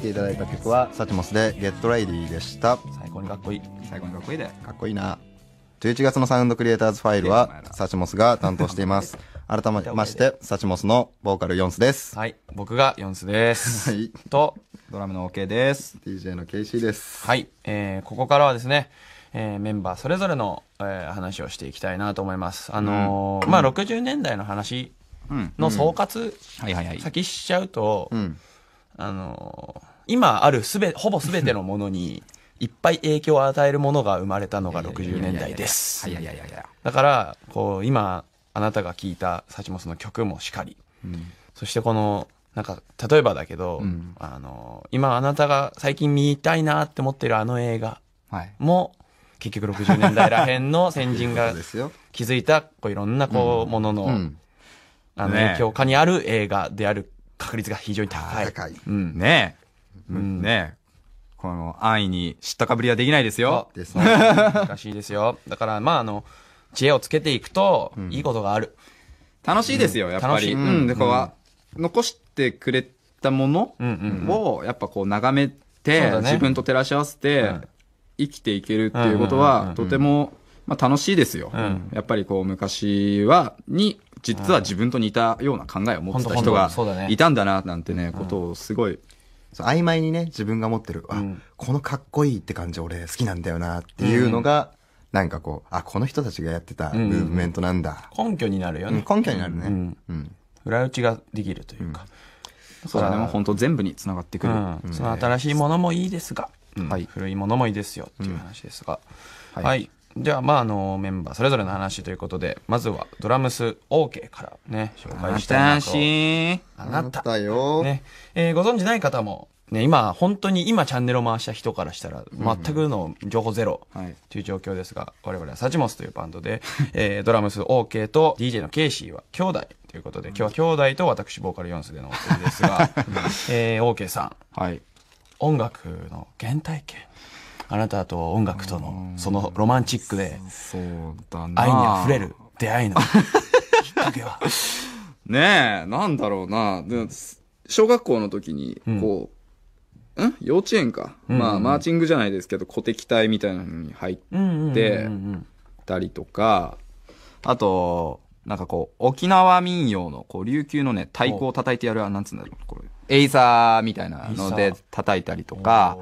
ていただいた曲はサチモスで「ゲットライディでした最高にかっこいい最高にかっこいいでかっこいいな11月のサウンドクリエイターズファイルはサチモスが担当しています 改めましてサチモスのボーカルヨンスですはい僕がヨンスです はいとドラムの OK です DJ のケイシーですはい、えー、ここからはですねえー、メンバーそれぞれの、えー、話をしていきたいなと思います。あのーうん、まあ、60年代の話の総括、先しちゃうと、うん、あのー今あるすべ、ほぼすべてのものに、いっぱい影響を与えるものが生まれたのが60年代です。いやいやいやいや。だから、こう、今、あなたが聴いたサチモスの曲もしかり、うん、そしてこの、なんか、例えばだけど、うん、あの、今あなたが最近見たいなって思ってるあの映画も、はい、結局60年代らへんの 先人が気づいた、こういろんなこう、ものの、うん、あの、影響下にある映画である確率が非常に高い。高い。うん。ねうん、ねこの安易に知ったかぶりはできないですよ。ですね。難しいですよ。だから、まあ、あの、知恵をつけていくと、いいことがある。楽しいですよ、やっぱり。うん。で、こう、残してくれたものを、やっぱこう、眺めて、自分と照らし合わせて、生きていけるっていうことは、とても、まあ、楽しいですよ。うん、やっぱりこう、昔は、に、実は自分と似たような考えを持ってた人がいたんだな、なんてね、ことをすごい曖昧にね、自分が持ってる、あ、うん、このかっこいいって感じ俺好きなんだよなっていうのが、うん、なんかこう、あ、この人たちがやってたムーブメントなんだ。うんうん、根拠になるよね。根拠になるね。うん。うん、裏打ちができるというか。そうだね、もう本当全部につながってくる、その新しいものもいいですが、はい、古いものもいいですよっていう話ですが。はい、はいゃあまあ、あの、メンバーそれぞれの話ということで、まずはドラムス OK からね、紹介したいしあなた。あなたよ。ね。えー、ご存知ない方も、ね、今、本当に今チャンネルを回した人からしたら、全くの情報ゼロという状況ですが、我々はサチモスというバンドで、えー、ドラムス OK と DJ のケイシーは兄弟ということで、今日は兄弟と私、ボーカル4スでのお二人ですが、えー、OK さん。はい。音楽の原体験。あなたと音楽とのそのロマンチックで愛にあふれる出会いのきっかけは ねえなんだろうなで小学校の時にこう、うん、ん幼稚園か、うんうん、まあマーチングじゃないですけど鼓笛隊みたいなのに入ってたりとかあとなんかこう沖縄民謡のこう琉球のね太鼓を叩いてやるなんつうんだろうこれエイザーみたいなので叩いたりとか。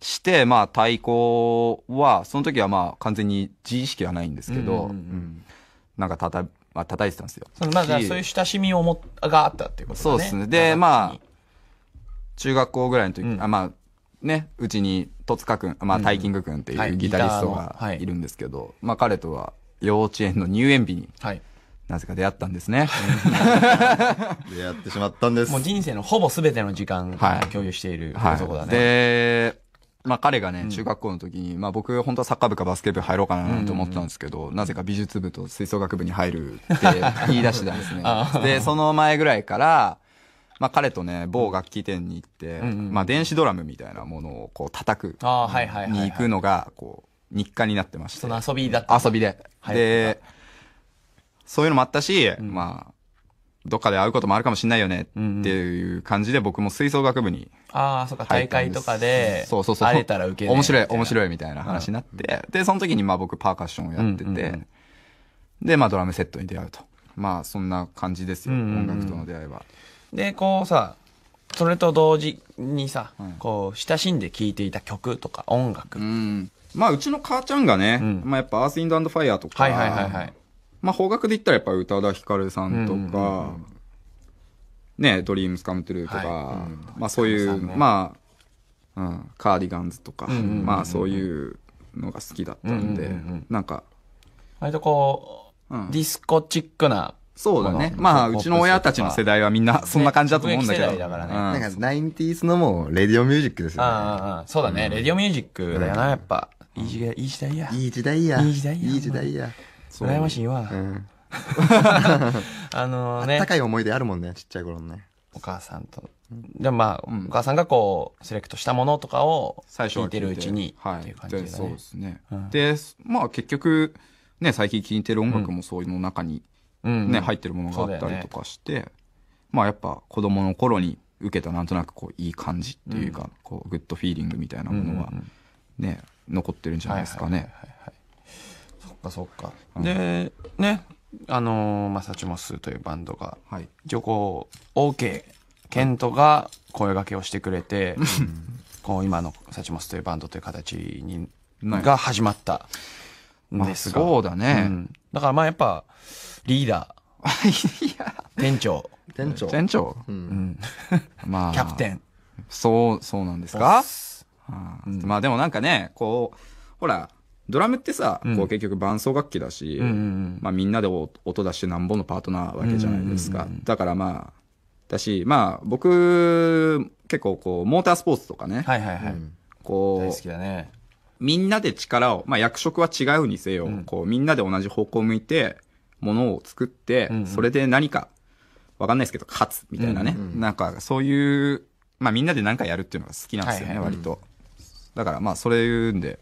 して、まあ対抗は、その時はまあ完全に自意識はないんですけど、うんうんうん、なんかたた、まあ叩いてたんですよ。そのまあそういう親しみをもがあったっていうことですね。そうですね。で、まあ、中学校ぐらいの時、うん、あまあ、ね、うちに戸塚くん、まあ、タイキングくんっていうギタリストがいるんですけど、うんはいはい、まあ彼とは幼稚園の入園日に、なぜか出会ったんですね。出会ってしまったんです。もう人生のほぼ全ての時間を共有している男だね。で、まあ彼がね、中学校の時に、まあ僕本当はサッカー部かバスケ部入ろうかなと思ってたんですけど、なぜか美術部と吹奏楽部に入るって 言い出してたんですね。で、その前ぐらいから、まあ彼とね、某楽器店に行って、まあ電子ドラムみたいなものをこう叩く、に行くのが、こう、日課になってました。その遊びだった遊びで。で、そういうのもあったし、まあ、どっかで会うこともあるかもしれないよねっていう感じで僕も吹奏楽部にああ、そっか、大会とかで、そうそうそう。会えたら受ける。面白い、面白いみたいな話になって、で、その時にまあ僕パーカッションをやってて、で、まあドラムセットに出会うと。まあそんな感じですよ、音楽との出会いは。で、こうさ、それと同時にさ、こう、親しんで聴いていた曲とか音楽。うん。まあうちの母ちゃんがね、まあやっぱアースインドファイアとか、はいはいはいはい。まあ、方角で言ったらやっぱ宇多田ヒカルさんとか、ね、ドリームスカムトゥルーとか、はい、まあそういう、ね、まあ、うん、カーディガンズとか、まあそういうのが好きだったんで、うなんか。割とこう、うん、ディスコチックなそうだね。まあ、うちの親たちの世代はみんなそんな感じだと思うんだけど。だからね。なんか、ナインティースのもう、レディオミュージックですよね。ああ、そうだね。レディオミュージックだよな、やっぱ。いい時代、いい時代や。いい時代や。いい時代や。いい時代や。羨ましいわ。うん、あのね。高い思い出あるもんね、ちっちゃい頃のね。お母さんと。でもまあ、うん、お母さんがこう、セレクトしたものとかを聴いてるうちに、はい、っていう感じで、ね、そうですね、うん、で、まあ結局、ね、最近聴いてる音楽もそういうの中にね、うん、入ってるものがあったりとかして、ね、まあやっぱ子供の頃に受けたなんとなくこう、いい感じっていうか、こう、グッドフィーリングみたいなものがね、残ってるんじゃないですかね。はいはいはいはいかそっか。で、ね、あのー、マサチモスというバンドが、はい、一応こう、OK、ケントが声掛けをしてくれて、こう今のサチモスというバンドという形に、が始まったんですが。まあ、そうだね、うん、だからまあやっぱ、リーダー。店長。店長。店長。うん。まあ。キャプテン。そう、そうなんですか、うん、まあでもなんかね、こう、ほら、ドラムってさ、こう結局伴奏楽器だし、まあみんなで音出してなんぼのパートナーわけじゃないですか。だからまあ、だし、まあ僕、結構こう、モータースポーツとかね。はいはいはい。こう。大好きだね。みんなで力を、まあ役職は違うにせよ、うん、こうみんなで同じ方向を向いて、ものを作って、うんうん、それで何か、わかんないですけど、勝つみたいなね。うんうん、なんかそういう、まあみんなで何かやるっていうのが好きなんですよね、はいはい、割と。だからまあそれ言うんで、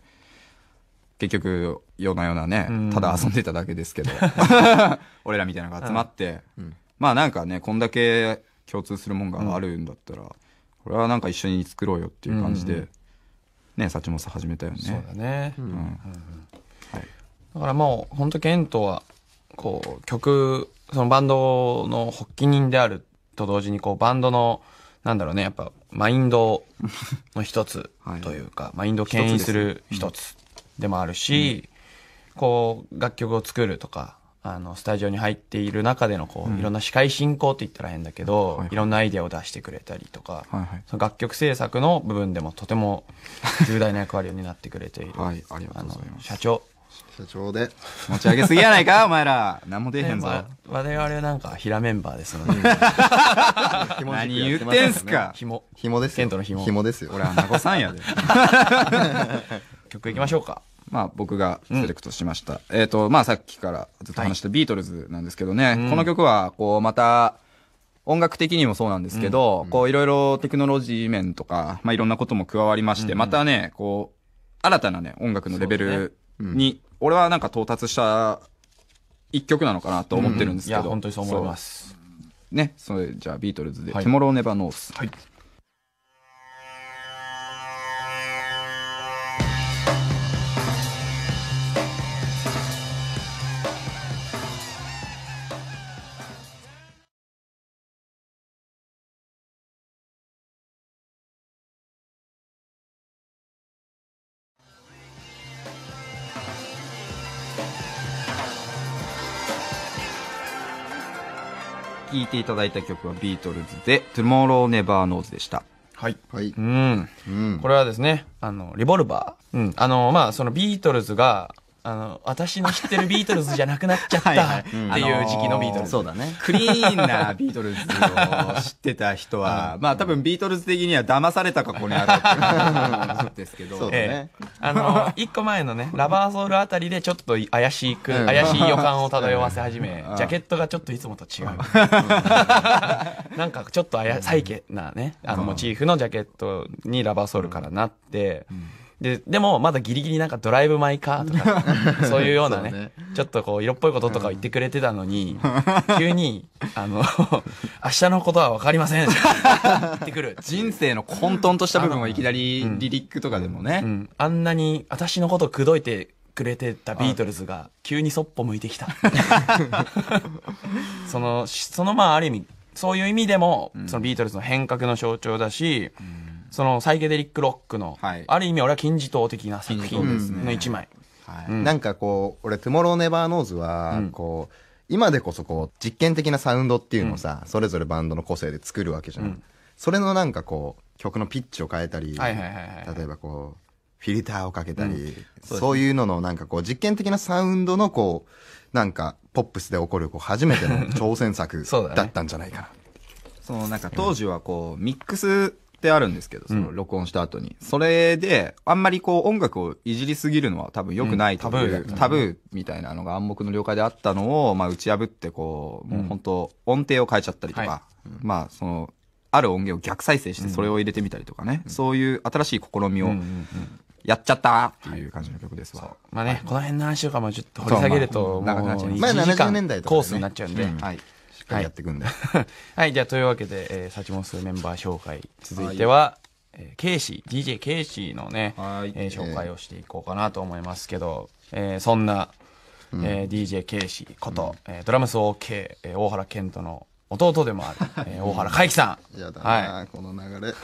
結局、うなうなね、ただ遊んでただけですけど、俺らみたいなのが集まって、まあなんかね、こんだけ共通するもんがあるんだったら、これはなんか一緒に作ろうよっていう感じで、ね、サチモス始めたよね。そうだね。だからもう、本当ケントは、こう、曲、そのバンドの発起人であると同時に、こう、バンドの、なんだろうね、やっぱ、マインドの一つ というか、はい、マインドを牽引する一つでもあるし、こう、楽曲を作るとか、あの、スタジオに入っている中での、こう、いろんな司会進行って言ったら変だけど、はいはい、いろんなアイデアを出してくれたりとか、はいはい、その楽曲制作の部分でもとても重大な役割を担ってくれている。はい、ありがとうございます。社長。社長で。持ち上げすぎやないか、お前ら。何も出へんぞ。我々はなんか、平メンバーですので。何言ってんすか。紐。紐ですよ。ケントの紐。紐ですよ。俺は名護さんやで。曲いきましょうか。まあ僕がセレクトしました。うん、えっ、ー、と、まあさっきからずっと話したビートルズなんですけどね、はい、この曲はこうまた音楽的にもそうなんですけど、うん、こういろいろテクノロジー面とか、まあいろんなことも加わりまして、うん、またね、こう新たなね、音楽のレベルに、ね、俺はなんか到達した一曲なのかなと思ってるんですけど。いや、本当にそう思います。ね、それじゃあビートルズで、はい、トモローネバノース。はい聴いていただいた曲はビートルズで、Tomorrow Never Knows でした。はい。はい。うん。これはですね、あの、リボルバー。うん。あの、まあ、そのビートルズが、あの私の知ってるビートルズじゃなくなっちゃった っていう時期のビートルズ。そうだね。クリーンなビートルズを知ってた人は、まあ多分ビートルズ的には騙されたかこにあるって感じですけど。そうだね。あの、一個前のね、ラバーソウルあたりでちょっと怪しく、怪しい予感を漂わせ始め、ジャケットがちょっといつもと違う。なんかちょっとやサイケなね、あのモチーフのジャケットにラバーソウルからなって、で、でもまだギリギリなんかドライブ・マイ・カーとか、そういうようなね、ねちょっとこう色っぽいこととか言ってくれてたのに、急に、あの、明日のことはわかりませんってくる。人生の混沌とした部分はいきなりリリックとかでもね。うんうん、あんなに私のこと口説いてくれてたビートルズが急にそっぽ向いてきた。その、そのまあある意味、そういう意味でも、そのビートルズの変革の象徴だし、うんそのサイケデリックロックの、はいある意味俺は金字塔的な作品の一枚。はいなんかこう、俺、トゥモローネバーノーズはうん、こう、今でこそこう、実験的なサウンドっていうのをさ、それぞれバンドの個性で作るわけじゃん。うんそれのなんかこう、曲のピッチを変えたり、例えばこう、フィルターをかけたり、そういうののなんかこう、実験的なサウンドのこう、なんか、ポップスで起こるこう初めての挑戦作 だったんじゃないかな。そのなんか当時はこうミックスってあるんですけど、その録音した後に。それで、あんまりこう音楽をいじりすぎるのは多分良くないうん、タブー、みたいなのが暗黙の了解であったのを、まあ打ち破ってこう、もう本当音程を変えちゃったりとか、まあその、ある音源を逆再生してそれを入れてみたりとかね、そういう新しい試みをやっちゃったっていう感じの曲ですわ。まあね、この辺の話とかもちょっと掘り下げると、もう代時間コースになっちゃうんで。はい。かりやっていくんで。はい、はい、じゃあというわけで、えー、サチモスメンバー紹介、続いては、はい、えー、ケイシー、DJ ケイシーのね、はいえー、紹介をしていこうかなと思いますけど、えー、そんな、えうん、えー、DJ ケイシーこと、うん、えー、ドラムス OK、えー、大原健人の弟でもある、えー、大原海樹さん。やだな、はい、この流れ。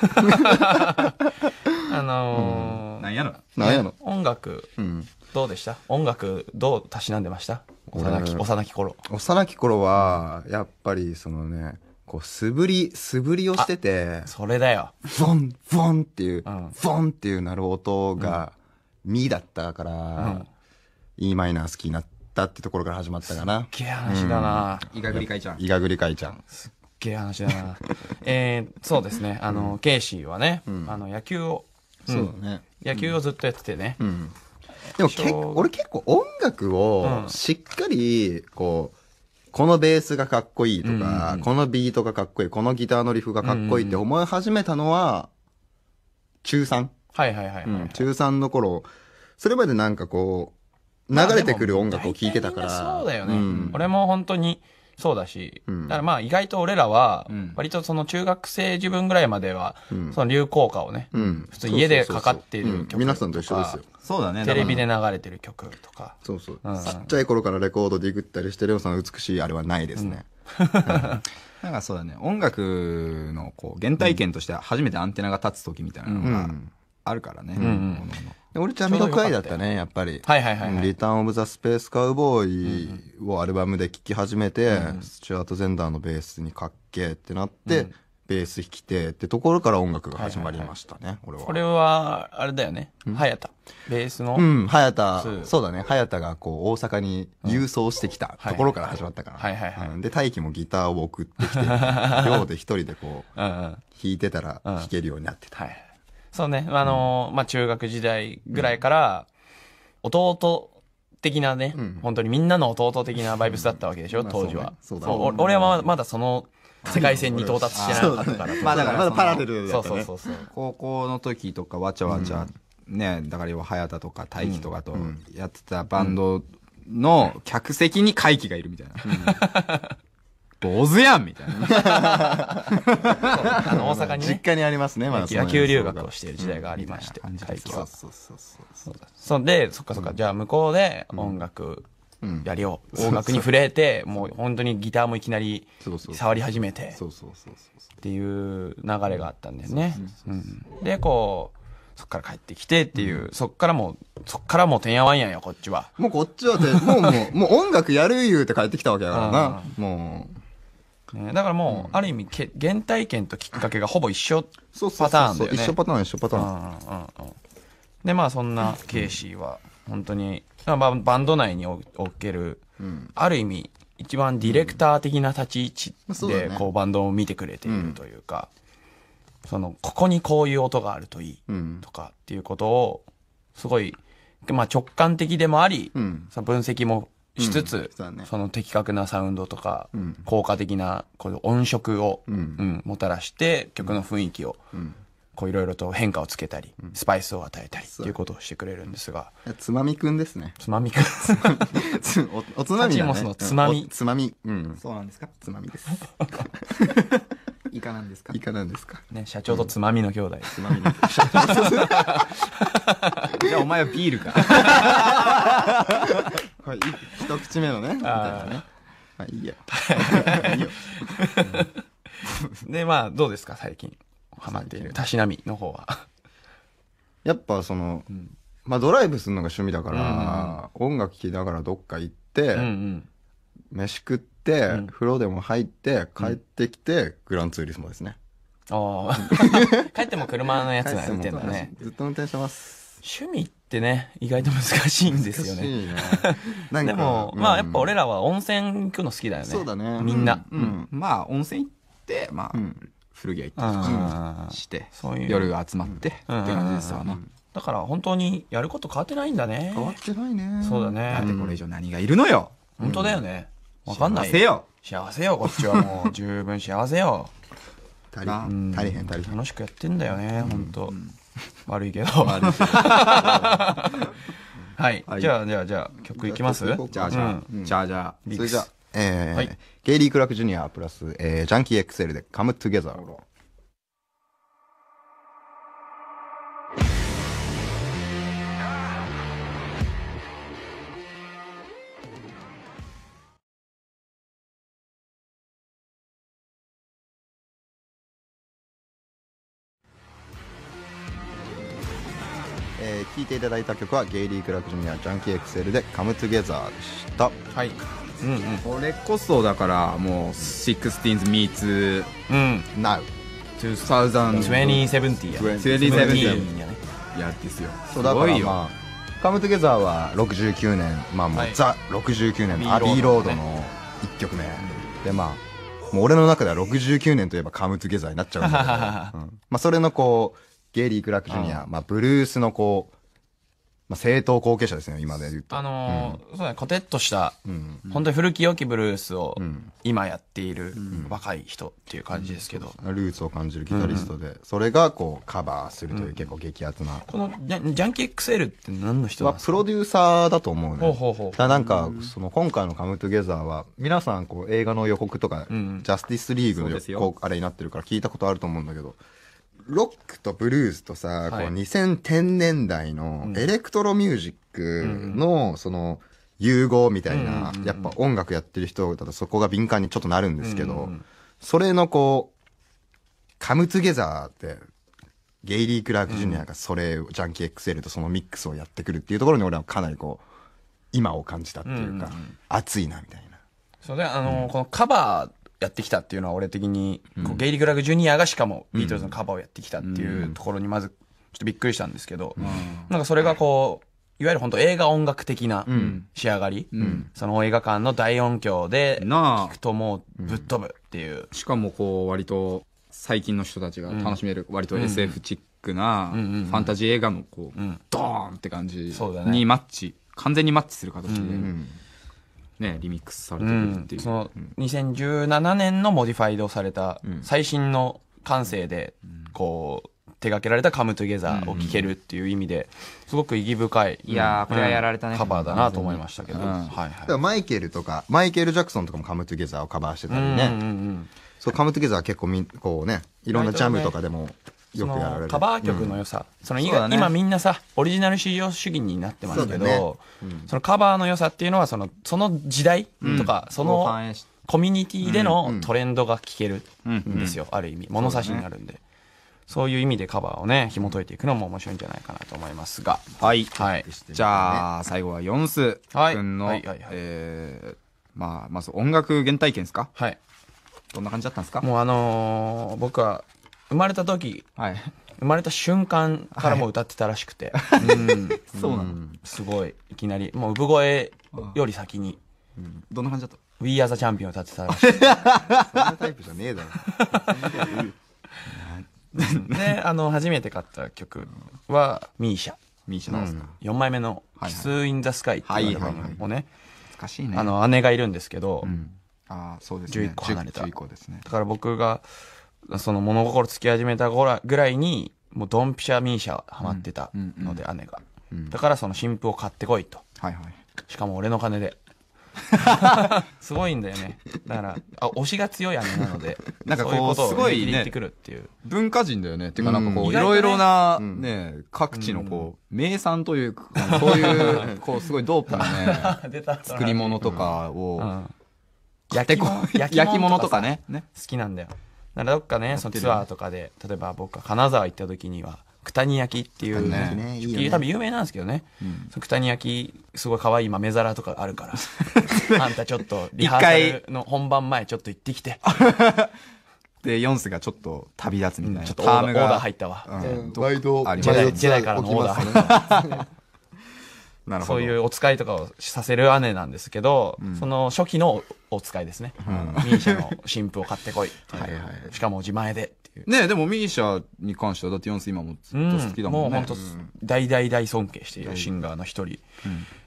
あのー、うん、なんやろなんやろ音楽、どうでした音楽どうたしなんでました幼き幼き頃幼き頃はやっぱりそのねこう素振り素振りをしててそれだよフォンフォンっていう、うん、フォンっていう鳴る音が、ミだったから、うん、E マイナー好きになったってところから始まったかなすっげえ話だな、うん、イガグリカイちゃんイガグリカイちゃんすっげえ話だな えー、そうですねあの、ケイシーはね、あの野球をそうだね野球をずっとやっててね、うん、でも結俺結構音楽をしっかり、こう、このベースがかっこいいとか、うんこのビートがかっこいい、このギターのリフがかっこいいって思い始めたのは、中 3? はいはいはい、はい、うん、中3の頃、それまでなんかこう、流れてくる音楽を聴いてたから。まあ、そうだよね、うん、俺も本当にそうだし、うん、だからまあ意外と俺らは、割とその中学生自分ぐらいまでは、その流行歌をね、普通家でかかっている曲、皆さんと一緒ですよ。そうだねテレビで流れてる曲とかそうそう、ちっちゃい頃からレコードでいくったりしてレオさん美しいあれはないですね、なんかそうだね音楽のこう原体験として初めてアンテナが立つ時みたいなのがあるからね、俺ちゃんで俺、ジだったね、やっぱり。はいはいはい、リターン・オブ・ザ・スペース・カウボーイをアルバムで聴き始めて、スチュアート・ゼンダーのベースにかっけーってなって、ベース弾きてってところから音楽が始まりましたね、はいはいはい、俺は。これは、あれだよね。早田。ベースの。うん、早田。そうだね。早田がこう、大阪に郵送してきたところから始まったから。はいはいはいうん、で、大輝もギターを送ってきて、寮で一人でこう、弾いてたら弾けるようになってた。うんうんはい、そうね。あのー、まあ、中学時代ぐらいから、弟的なね、本当にみんなの弟的なバイブスだったわけでしょ、当時は。まあ、そう、そうだ、ね、俺はまだその世界線に到達してなかったから、まあだからまだパラレルだったね高校の時とかわちゃわちゃ、ねだから要は早田とか大輝とかとやってたバンドの客席に怪奇がいるみたいな、坊主やんみたいな。あの、大阪に、ね。実家にありますね、まだ。野球留学をしている時代がありまして。うん、そうそうそうそう。そうで、そっかそっか。じゃあ、向こうで音楽やるよ、うん、音楽に触れてもう本当にギターもいきなり触り始めてっていう流れがあったんだよねでこうそっから帰ってきてっていう、うん、そっからもう、そっからもうてんやわんやんよ、こっちは。もうこっちはて、もうもう、もう音楽やる言うて帰ってきたわけだからな、もう。だからもう、ある意味け、原体験ときっかけがほぼ一緒パターンで。そうそう一緒パターン、一緒パターン。で、まあそんなケーシーは、本当に、まあ、バンド内における、うん、ある意味、一番ディレクター的な立ち位置で、こう、バンドを見てくれているというか、その、ここにこういう音があるといい、とかっていうことを、すごい、まあ直感的でもあり、うん、その分析もしつつ、うんね、その的確なサウンドとか、うん、効果的なこう音色を、うん、もたらして曲の雰囲気をこういろいろと変化をつけたり、スパイスを与えたりっていうことをしてくれるんですが。つまみくんですね。つまみくん。お おつまみ、ね、モスのつまみ。つまみ。うん。そうなんですかつまみです。い かなんですかいかなんですかね、社長とつまみの兄弟。つまみの じゃあお前はビールか。はい、一口目のね。あねまあいいや。いいよ。で、まあどうですか最近。ハマっているたしなみの方は やっぱその、うん、まあドライブするのが趣味だから、うんうん、音楽聴きながらどっか行って、うんうん、飯食って、うん、風呂でも入って帰ってきて、うん、グランツーリスモですねああ 帰っても車のやつが見てんだねずっと運転してます趣味ってね意外と難しいんですよね、ね、でも、うん、まあやっぱ俺らは温泉行くの好きだよねそうだねみんな、まあ温泉行ってまあ、古着屋行ったりとかして夜集まってって感じですたなだから本当にやること変わってないんだね変わってないねそうだねだってこれ以上何がいるのよ本当だよねわかんない幸せよ幸せよこっちはもう 十分幸せよ大変大変楽しくやってんだよね本当悪いけど はいじゃあじゃあじゃあ曲いきますじゃあじゃあじゃあじゃあそれじゃあえー、はい、ゲイリー・クラク・ジュニアプラス、えー、ジャンキー XL で Come Together。えー、聴いていただいた曲はゲイリー・クラク・ジュニアジャンキー XL で「カムトゥゲザーでした。はいうんうん、ここそだからもう 16s meets、うん、now 2017 2017やねいやですよそうだからまあカムトゲザーは69年まあもう、はい、ザ69年のアビーロードの1曲目、でまあもう俺の中では69年といえばカムトゲザーになっちゃうけど、まあそれのこうゲイリー・クラク・ジュニア、まあ、ブルースのこうまあ、政党後継者ですね、今で言うと。あのーうん、そうね、コテッとした、うん、本当に古き良きブルースを、今やっている若い人っていう感じですけど。うん、ルーツを感じるギタリストで、それがこうカバーするという結構激アツな。このジャジャンキー XL って何の人はですか、プロデューサーだと思うね。ほうほうほうだなんか、その今回のカムトゥゲザーは、皆さんこう映画の予告とか、ジャスティスリーグの、予告、あれになってるから聞いたことあると思うんだけど、ロックとブルースとさ、こう2 0 0 0年代のエレクトロミュージックの、その、融合みたいな、やっぱ音楽やってる人だとそこが敏感にちょっとなるんですけど、それのこう、カムツゲザーって、ゲイリー・クラーク・ジュニアがそれジャンキー XL とそのミックスをやってくるっていうところに俺はかなりこう、今を感じたっていうか、熱いなみたいな。そうね、あの、このカバー、やってきたっていうのは俺的に、こうゲイリー・グラグ・ジュニアがしかもビートルズのカバーをやってきたっていうところにまずちょっとびっくりしたんですけど、なんかそれがこう、いわゆる本当映画音楽的な仕上がり、うん、その映画館の大音響で聞くともうぶっ飛ぶっていう、うん、しかもこう割と最近の人たちが楽しめる割と SF チックなファンタジー映画のこうドーンって感じにマッチ完全にマッチする形で、うんね、リミックスされてるっていう、うん、その2017年のモディファイドされた最新の感性でこう手掛けられた「カムトゥゲザー」を聴けるっていう意味ですごく意義深い、いやこれはやられたねカバーだなと思いましたけど、はいはい、マイケルとかマイケル・ジャクソンとかも「カムトゥゲザー」をカバーしてたりね、そう「カムトゥゲザー」は結構みこうねいろんなジャムとかでもそのカバー曲の良さ、うん、その今、ね、今みんなさオリジナル至上主義になってますけどそ、ねうん、そのカバーの良さっていうのはそのその時代とか、うん、そのコミュニティでのトレンドが聞けるんですよ、ある意味物差しになるんで、ね、そういう意味でカバーをね紐解いていくのも面白いんじゃないかなと思いますがはい、はい、じゃあ最後は四須君の、はいはいはいはい、えー、まあまず音楽原体験ですかはいどんな感じだったんですかもうあのー、僕は生まれた時、はい、生まれた瞬間からもう歌ってたらしくて、はい、うん そうなの、すごいいきなりもう産声より先に、うん、どんな感じだった We are the champion を歌ってたらしい そんなタイプじゃねえだろであの初めて買った曲は MISIA ミーシャなんですか、うん、4枚目の「キス・イン・ザ・スカイ」っていうアルバムをね難しいねあの姉がいるんですけど、うん、あそうですね11個離れた11個ですねだから僕がその物心つき始めた頃ぐらいに、もうドンピシャミーシャハマってたので、姉が。だからその新婦を買ってこいと。はいはい。しかも俺の金で。すごいんだよね。だから、あ、推しが強い姉なので、なんかこう、そういうことをすごい、ね、ってくるっていう。文化人だよね。っていうかなんかこう、いろいろな、ね、各地のこう、名産というか、そういう、こう、すごいドープなね、作り物とかを、焼き物とかね。好きなんだよ。ならどっかねそのツアーとかで例えば僕が金沢行った時には九谷焼っていうね、ねいいね、多分有名なんですけどね、うん、に焼焼すごい可愛い豆皿とかあるから あんたちょっとリハーサルの本番前ちょっと行ってきてでヨンスがちょっと旅立つみたいな、うん、ちょっとオーダー入ったわ、うん、バイトジェダイからのオーダー入ったそういうお使いとかをさせる姉なんですけど、うん、その初期のお使いですね。うミーシャの新婦を買ってこいていはいはい、しかも自前でっていう。ねでもミーシャに関しては、だってヨンス今もずっと好きだもんね。うん、もう本当、大大大尊敬しているシンガーの一人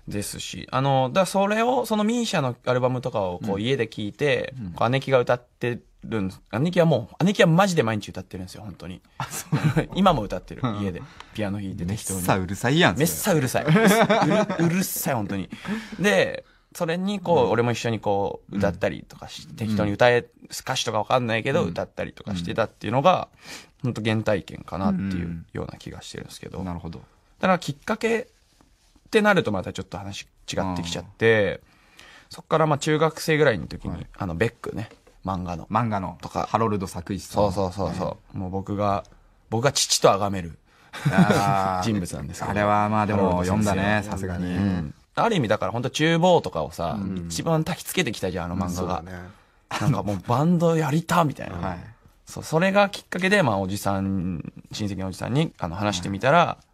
ですし、あの、だそれを、そのミーシャのアルバムとかをこう家で聴いて、姉貴が歌ってるんです。姉貴はもう、姉貴はマジで毎日歌ってるんですよ、本当に。あ、そう 今も歌ってる、家で。ピアノ弾いて適当に。めっさうるさいやん。めっさうるさい。うるうるさい、本当に。で、それにこう、うん、俺も一緒にこう、歌ったりとかして、うん、適当に歌え、歌詞とかわかんないけど、歌ったりとかしてたっていうのが、本当原体験かなっていうような気がしてるんですけど。なるほど。だからきっかけってなるとまたちょっと話違ってきちゃって、そこからまあ中学生ぐらいの時に、はい、あの、ベックね。漫画の。漫画の。とかハロルド作詞さん。そうそうそうそう。もう僕が、僕が父と崇める 人物なんですけど。あれはまあでも読んだね、さすがに、うん。ある意味だから本当厨房とかをさ、うん、一番焚きつけてきたじゃん、あの漫画が。ね、なんかもうバンドやりたみたいな。はい、そう、それがきっかけで、まあおじさん、親戚のおじさんにあの話してみたら、はい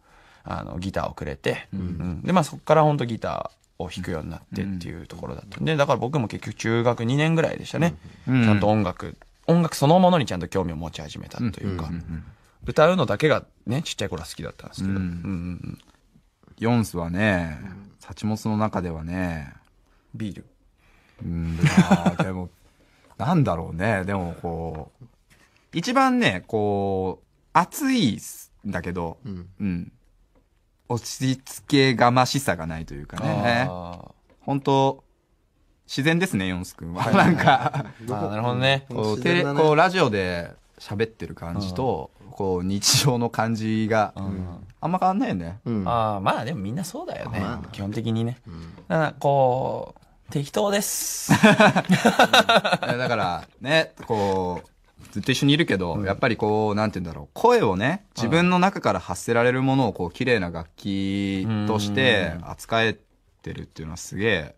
あの、ギターをくれて、うん、うん、で、まあそこから本当ギター、を弾くようになってっていうところだったんで、だから僕も結局中学2年ぐらいでしたね。ちゃんと音楽、音楽そのものにちゃんと興味を持ち始めたというか、歌うのだけがね、ちっちゃい頃は好きだったんですけど。うん、ヨンスはね、サチモスの中ではね、ビール。うん、でも、なんだろうね、でもこう、一番ね、こう、熱いんだけど、うん、うん、落ち着けがましさがないというかね。本当自然ですね、ヨンス君は。なんかなるほどね。こう、テレ、こう、ラジオで喋ってる感じと、こう、日常の感じが、あんま変わんないよね。ああ、まあでもみんなそうだよね。基本的にね。だから、こう、適当です。だから、ね、こう、ずっと一緒にいるけど、やっぱりこう、なんて言うんだろう、声をね、自分の中から発せられるものを、こう、綺麗な楽器として扱えてるっていうのはすげえ、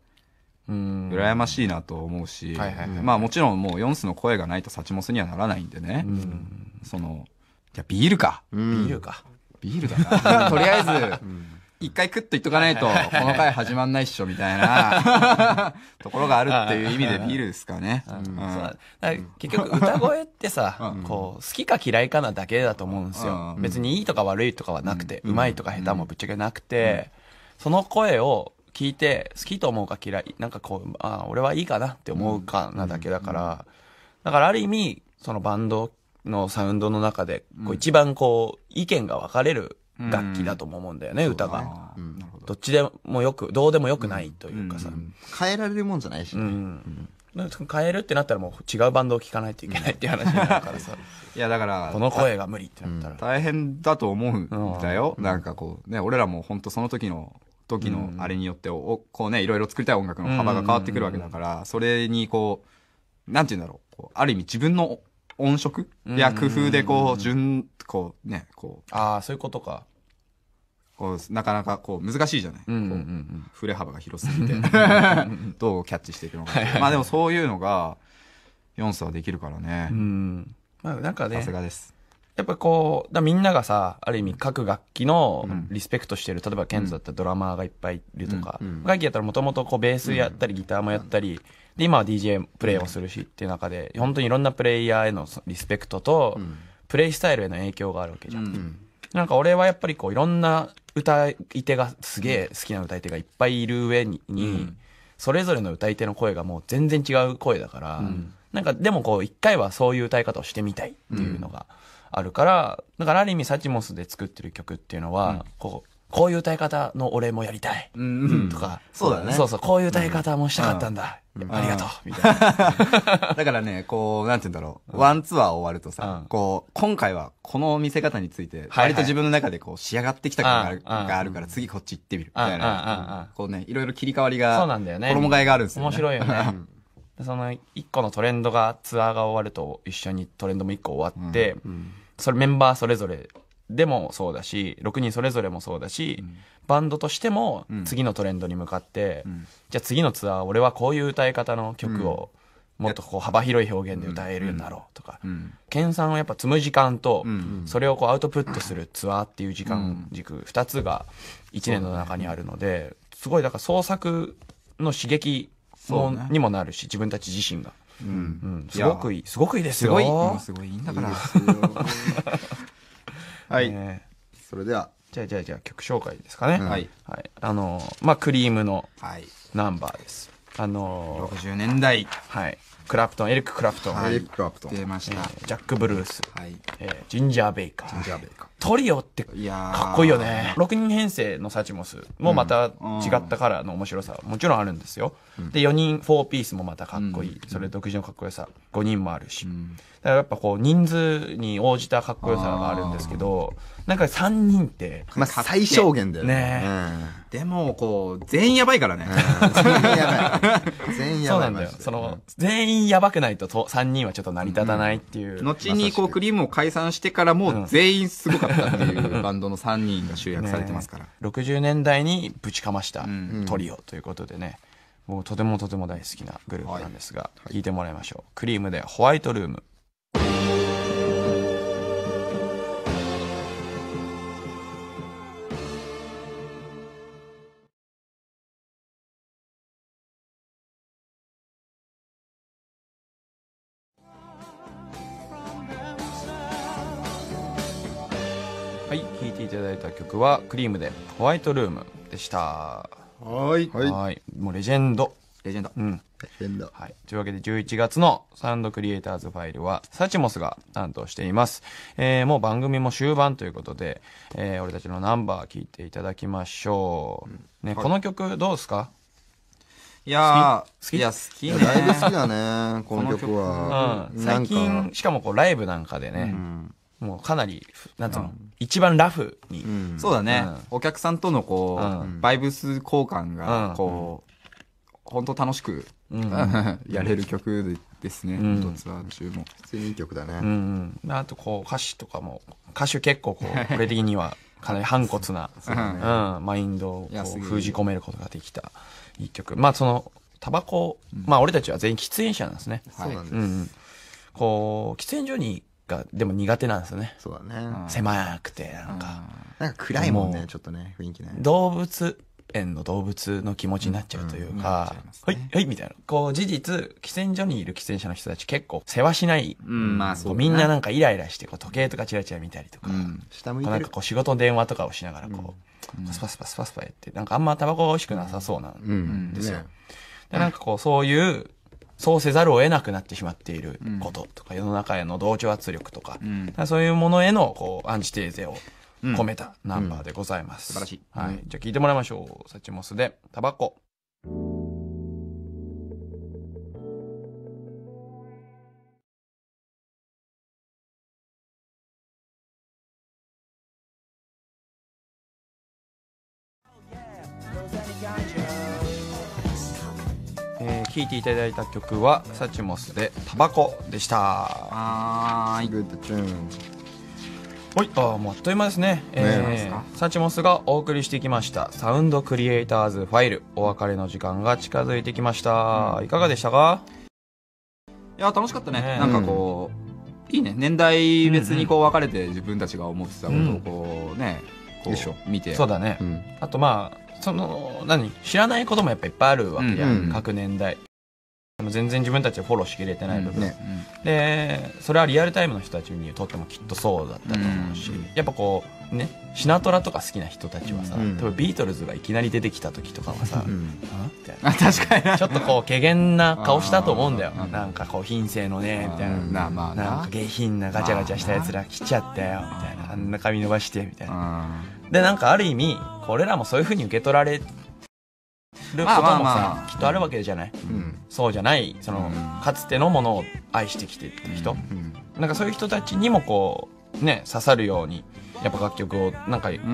羨ましいなと思うし、まあもちろんもうヨンスの声がないとサチモスにはならないんでね、その、じゃビールか。ビールか。ビールだな。とりあえず、一回クッといっとかないと、この回始まんないっしょ、みたいな、ところがあるっていう意味でビールですかね。結局、歌声ってさ、こう、好きか嫌いかなだけだと思うんですよ。別にいいとか悪いとかはなくて、うまいとか下手もぶっちゃけなくて、その声を聞いて、好きと思うか嫌い、なんかこう、あ俺はいいかなって思うかなだけだから、だからある意味、そのバンドのサウンドの中で、こう一番こう、意見が分かれる楽器だとも思うんだよね、歌が。どっちでもよく、どうでもよくないというかさ。変えられるもんじゃないしね。うん変えるってなったらもう違うバンドを聴かないといけないっていう話になるからさ。いやだから。この声が無理ってなったら。大変だと思うんだよ。なんかこう、ね、俺らも本当その時の、時のあれによってお、こうね、いろいろ作りたい音楽の幅が変わってくるわけだから、それにこう、なんて言うんだろう。ある意味自分の音色や工夫でこう、順、こうね、こう。ああ、そういうことか。こう、なかなかこう、難しいじゃない。うんうんうん、触れ幅が広すぎて どうキャッチしていくのか。まあでもそういうのが、4層はできるからね。うん。まあなんかね。さすがです。やっぱこう、だみんながさ、ある意味各楽器のリスペクトしてる、例えばケンズだったらドラマーがいっぱいいるとか、うん、楽器やったらもともとこうベースやったりギターもやったり、で今は DJ プレイもするしっていう中で、本当にいろんなプレイヤーへのリスペクトと、プレイスタイルへの影響があるわけじゃん。なんか俺はやっぱりこういろんな歌い手がすげえ好きな歌い手がいっぱいいる上に、それぞれの歌い手の声がもう全然違う声だから、なんかでもこう一回はそういう歌い方をしてみたいっていうのがあるから、だからある意味サチモスで作ってる曲っていうのは、こうこういう歌い方のお礼もやりたい。うん、とか、そうだね。そうそう、こういう歌い方もしたかったんだ。ありがとう。みたいな。だからね、こう、なんて言うんだろう。ワンツアー終わるとさ、こう、今回はこの見せ方について、割と自分の中でこう、仕上がってきた感があるから、次こっち行ってみる。みたいな。こうね、いろいろ切り替わりが、そうなんだよね。衣替えがあるんですよ。面白いよね。その、一個のトレンドが、ツアーが終わると、一緒にトレンドも一個終わって、それメンバーそれぞれでもそうだし6人それぞれもそうだし、うん、バンドとしても次のトレンドに向かって、うん、じゃあ次のツアー俺はこういう歌い方の曲をもっとこう幅広い表現で歌えるんだろうとか、うん、研鑽をやっぱ積む時間と、それをこうアウトプットするツアーっていう時間軸2つが1年の中にあるので、すごいだから創作の刺激も、ね、にもなるし自分たち自身が。うん、うん、すごくいい、すごくいいですよ。すごい、すごいいいんだから。はい、えー、それではじゃあじゃあじゃあ曲紹介ですかね、うん、はい、はい、あのまあクリームのナンバーです、はい、あのー、60年代はいクラプトンエリック・クラプトン、はい、エリック・クラプトン出ました、ジャック・ブルース、はいえー、ジンジャー・ベイカージンジャーベイカートリオっていやかっこいいよね6人編成のサチモスもまた違ったからの面白さ、もちろんあるんですよ、で4人4ピースもまたかっこいい、それ独自のかっこよさ5人もあるし、だからやっぱこう人数に応じたかっこよさがあるんですけどなんか3人って、まあ、最小限だよね、ね、でもこう全員やばいからね、全員やばい全員やばいそうなんだよその全員員やばくないとと3人はちょっと成り立たないっていう。うん、後にこうクリームを解散してからもう全員すごかったっていうバンドの3人が集約されてますから。ね、60年代にぶちかましたトリオということでね、もうとてもとても大好きなグループなんですが、はい、聞いてもらいましょう。クリームでホワイトルーム。いただいた曲はクリームでホワイトルームでしたはいはいもうレジェンドレジェンドうんレジェンドはいというわけで11月のサウンドクリエイターズファイルはサチモスが担当していますえー、もう番組も終盤ということで、えー、俺たちのナンバー聞いていただきましょう、ね、はい、この曲どうですかいや好きいや好きね。だ好きだね、この曲は。うん、最近、しかもこうライブなんかでね、うん、もうかなり、なんつうの、一番ラフに。そうだね、お客さんとのこう、バイブス交換が、こう、本当楽しく、やれる曲ですね、本当ツアー中も。普通にいい曲だね。あとこう、歌詞とかも、歌手結構こう、これ的には、かなり反骨な、うん、マインドを封じ込めることができたいい曲。まあその、タバコ、まあ俺たちは全員喫煙者なんですね。そうなんです。こう、喫煙所にが、でも苦手なんですよね。そうだね。狭くて、なんか。なんか暗いもんね、ちょっとね、雰囲気ね。動物園の動物の気持ちになっちゃうというか、はい、はい、みたいな。こう、事実、喫煙所にいる喫煙者の人たち結構世話しない。うん、まあそう。みんななんかイライラして、こう、時計とかチラチラ見たりとか。うん、下向いてなんかこう、仕事の電話とかをしながら、こう、スパスパスパスパやって、なんかあんまタバコが美味しくなさそうなんですよ。で、なんかこう、そういう、そうせざるを得なくなってしまっていることとか、世の中への同調圧力とか、そういうものへのこうアンチテーゼを込めたナンバーでございます。素晴らしい。はい。じゃあ聞いてもらいましょう。サチモスで、タバコ。聴いていただいた曲は「サチモス」で「タバコ」でしたはいはい、あもうあっという間ですね。ねえー、サチモスがお送りしてきましたサウンドクリエイターズファイルお別れの時間が近づいてきました。うん、いかがでしたか？いや楽しかったね。ねなんかこう、うん、いいね年代別にこう分かれて自分たちが思ってたことをこうね、うん、こう見てそうだね。あとまあその何知らないこともやっぱいっぱいあるわけや、うん、各年代。全然自分たちをフォローしきれてない部分、うんね、でそれはリアルタイムの人たちにとってもきっとそうだったと思うし、うん、やっぱこうねシナトラとか好きな人たちはさ、うん、多分ビートルズがいきなり出てきた時とかはさ、うん、あ確かにちょっとこう怪げな顔したと思うんだよなんかこう品性のねみたいな,、まあ、なんか下品なガチャガチャしたやつら来ちゃったよみたいなあんな髪伸ばしてみたいなでなんかある意味これらもそういうふうに受け取られてることもさ、まあまあ、きっとあるわけじゃない、うん、そうじゃないその、かつてのものを愛してきてる人、うん、なんかそういう人たちにもこうね刺さるようにやっぱ楽曲をなんか、いろ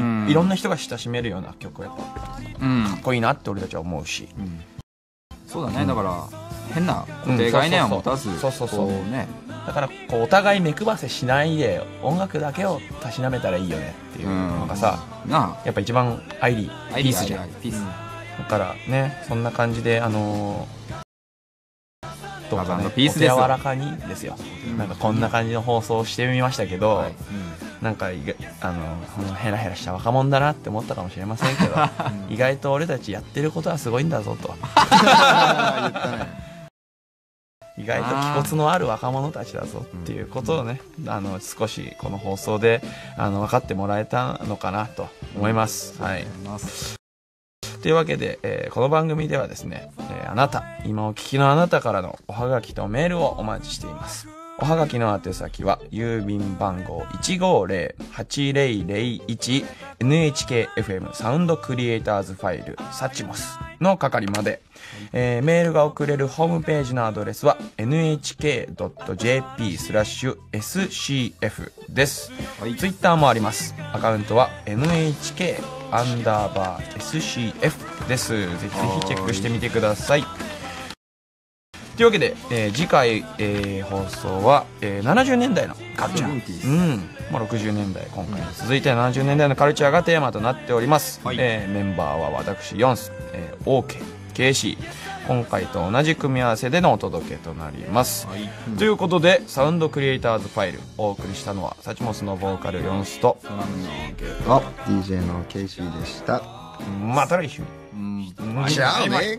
んな人が親しめるような曲をやっぱ、かっこいいなって俺たちは思うし、そうだね、だから変な固定概念を持たず、そうそうそうねだからこうお互い目配せしないで音楽だけをたしなめたらいいよねっていうのがさ、やっぱ一番アイリーピースじゃんピース、だからねそんな感じであのどとかね、ピース柔らかにですよ、なんかこんな感じの放送をしてみましたけど、なんかあのヘラヘラした若者だなって思ったかもしれませんけど 意外と俺たちやってることはすごいんだぞと 意外と気骨のある若者たちだぞっていうことをね、あの少しこの放送であの分かってもらえたのかなと思います。はいというわけで、えー、この番組ではですね、えー、あなた、今お聞きのあなたからのおはがきとメールをお待ちしています。おはがきの宛先は、郵便番号 150-8001NHKFM サウンドクリエイターズファイル、サチモスの係まで、えー、メールが送れるホームページのアドレスは、nhk.jp スラッシュ scf です。はい、ツイッターもあります。アカウントは、nhk アンダーバー SCF です。ぜひぜひチェックしてみてください。というわけで、えー、次回、えー、放送は、えー、70年代のカルチャー、うんまあ、60年代今回に続いて70年代のカルチャーがテーマとなっております、はい、えー、メンバーは私ヨンス、えー、OK ケ c シー今回と同じ組み合わせでのお届けとなります、はい、ということでサウンドクリエイターズファイルお送りしたのはサチモスのボーカルヨンスとドの DJ のケイシーでしたまた来週うんじゃあね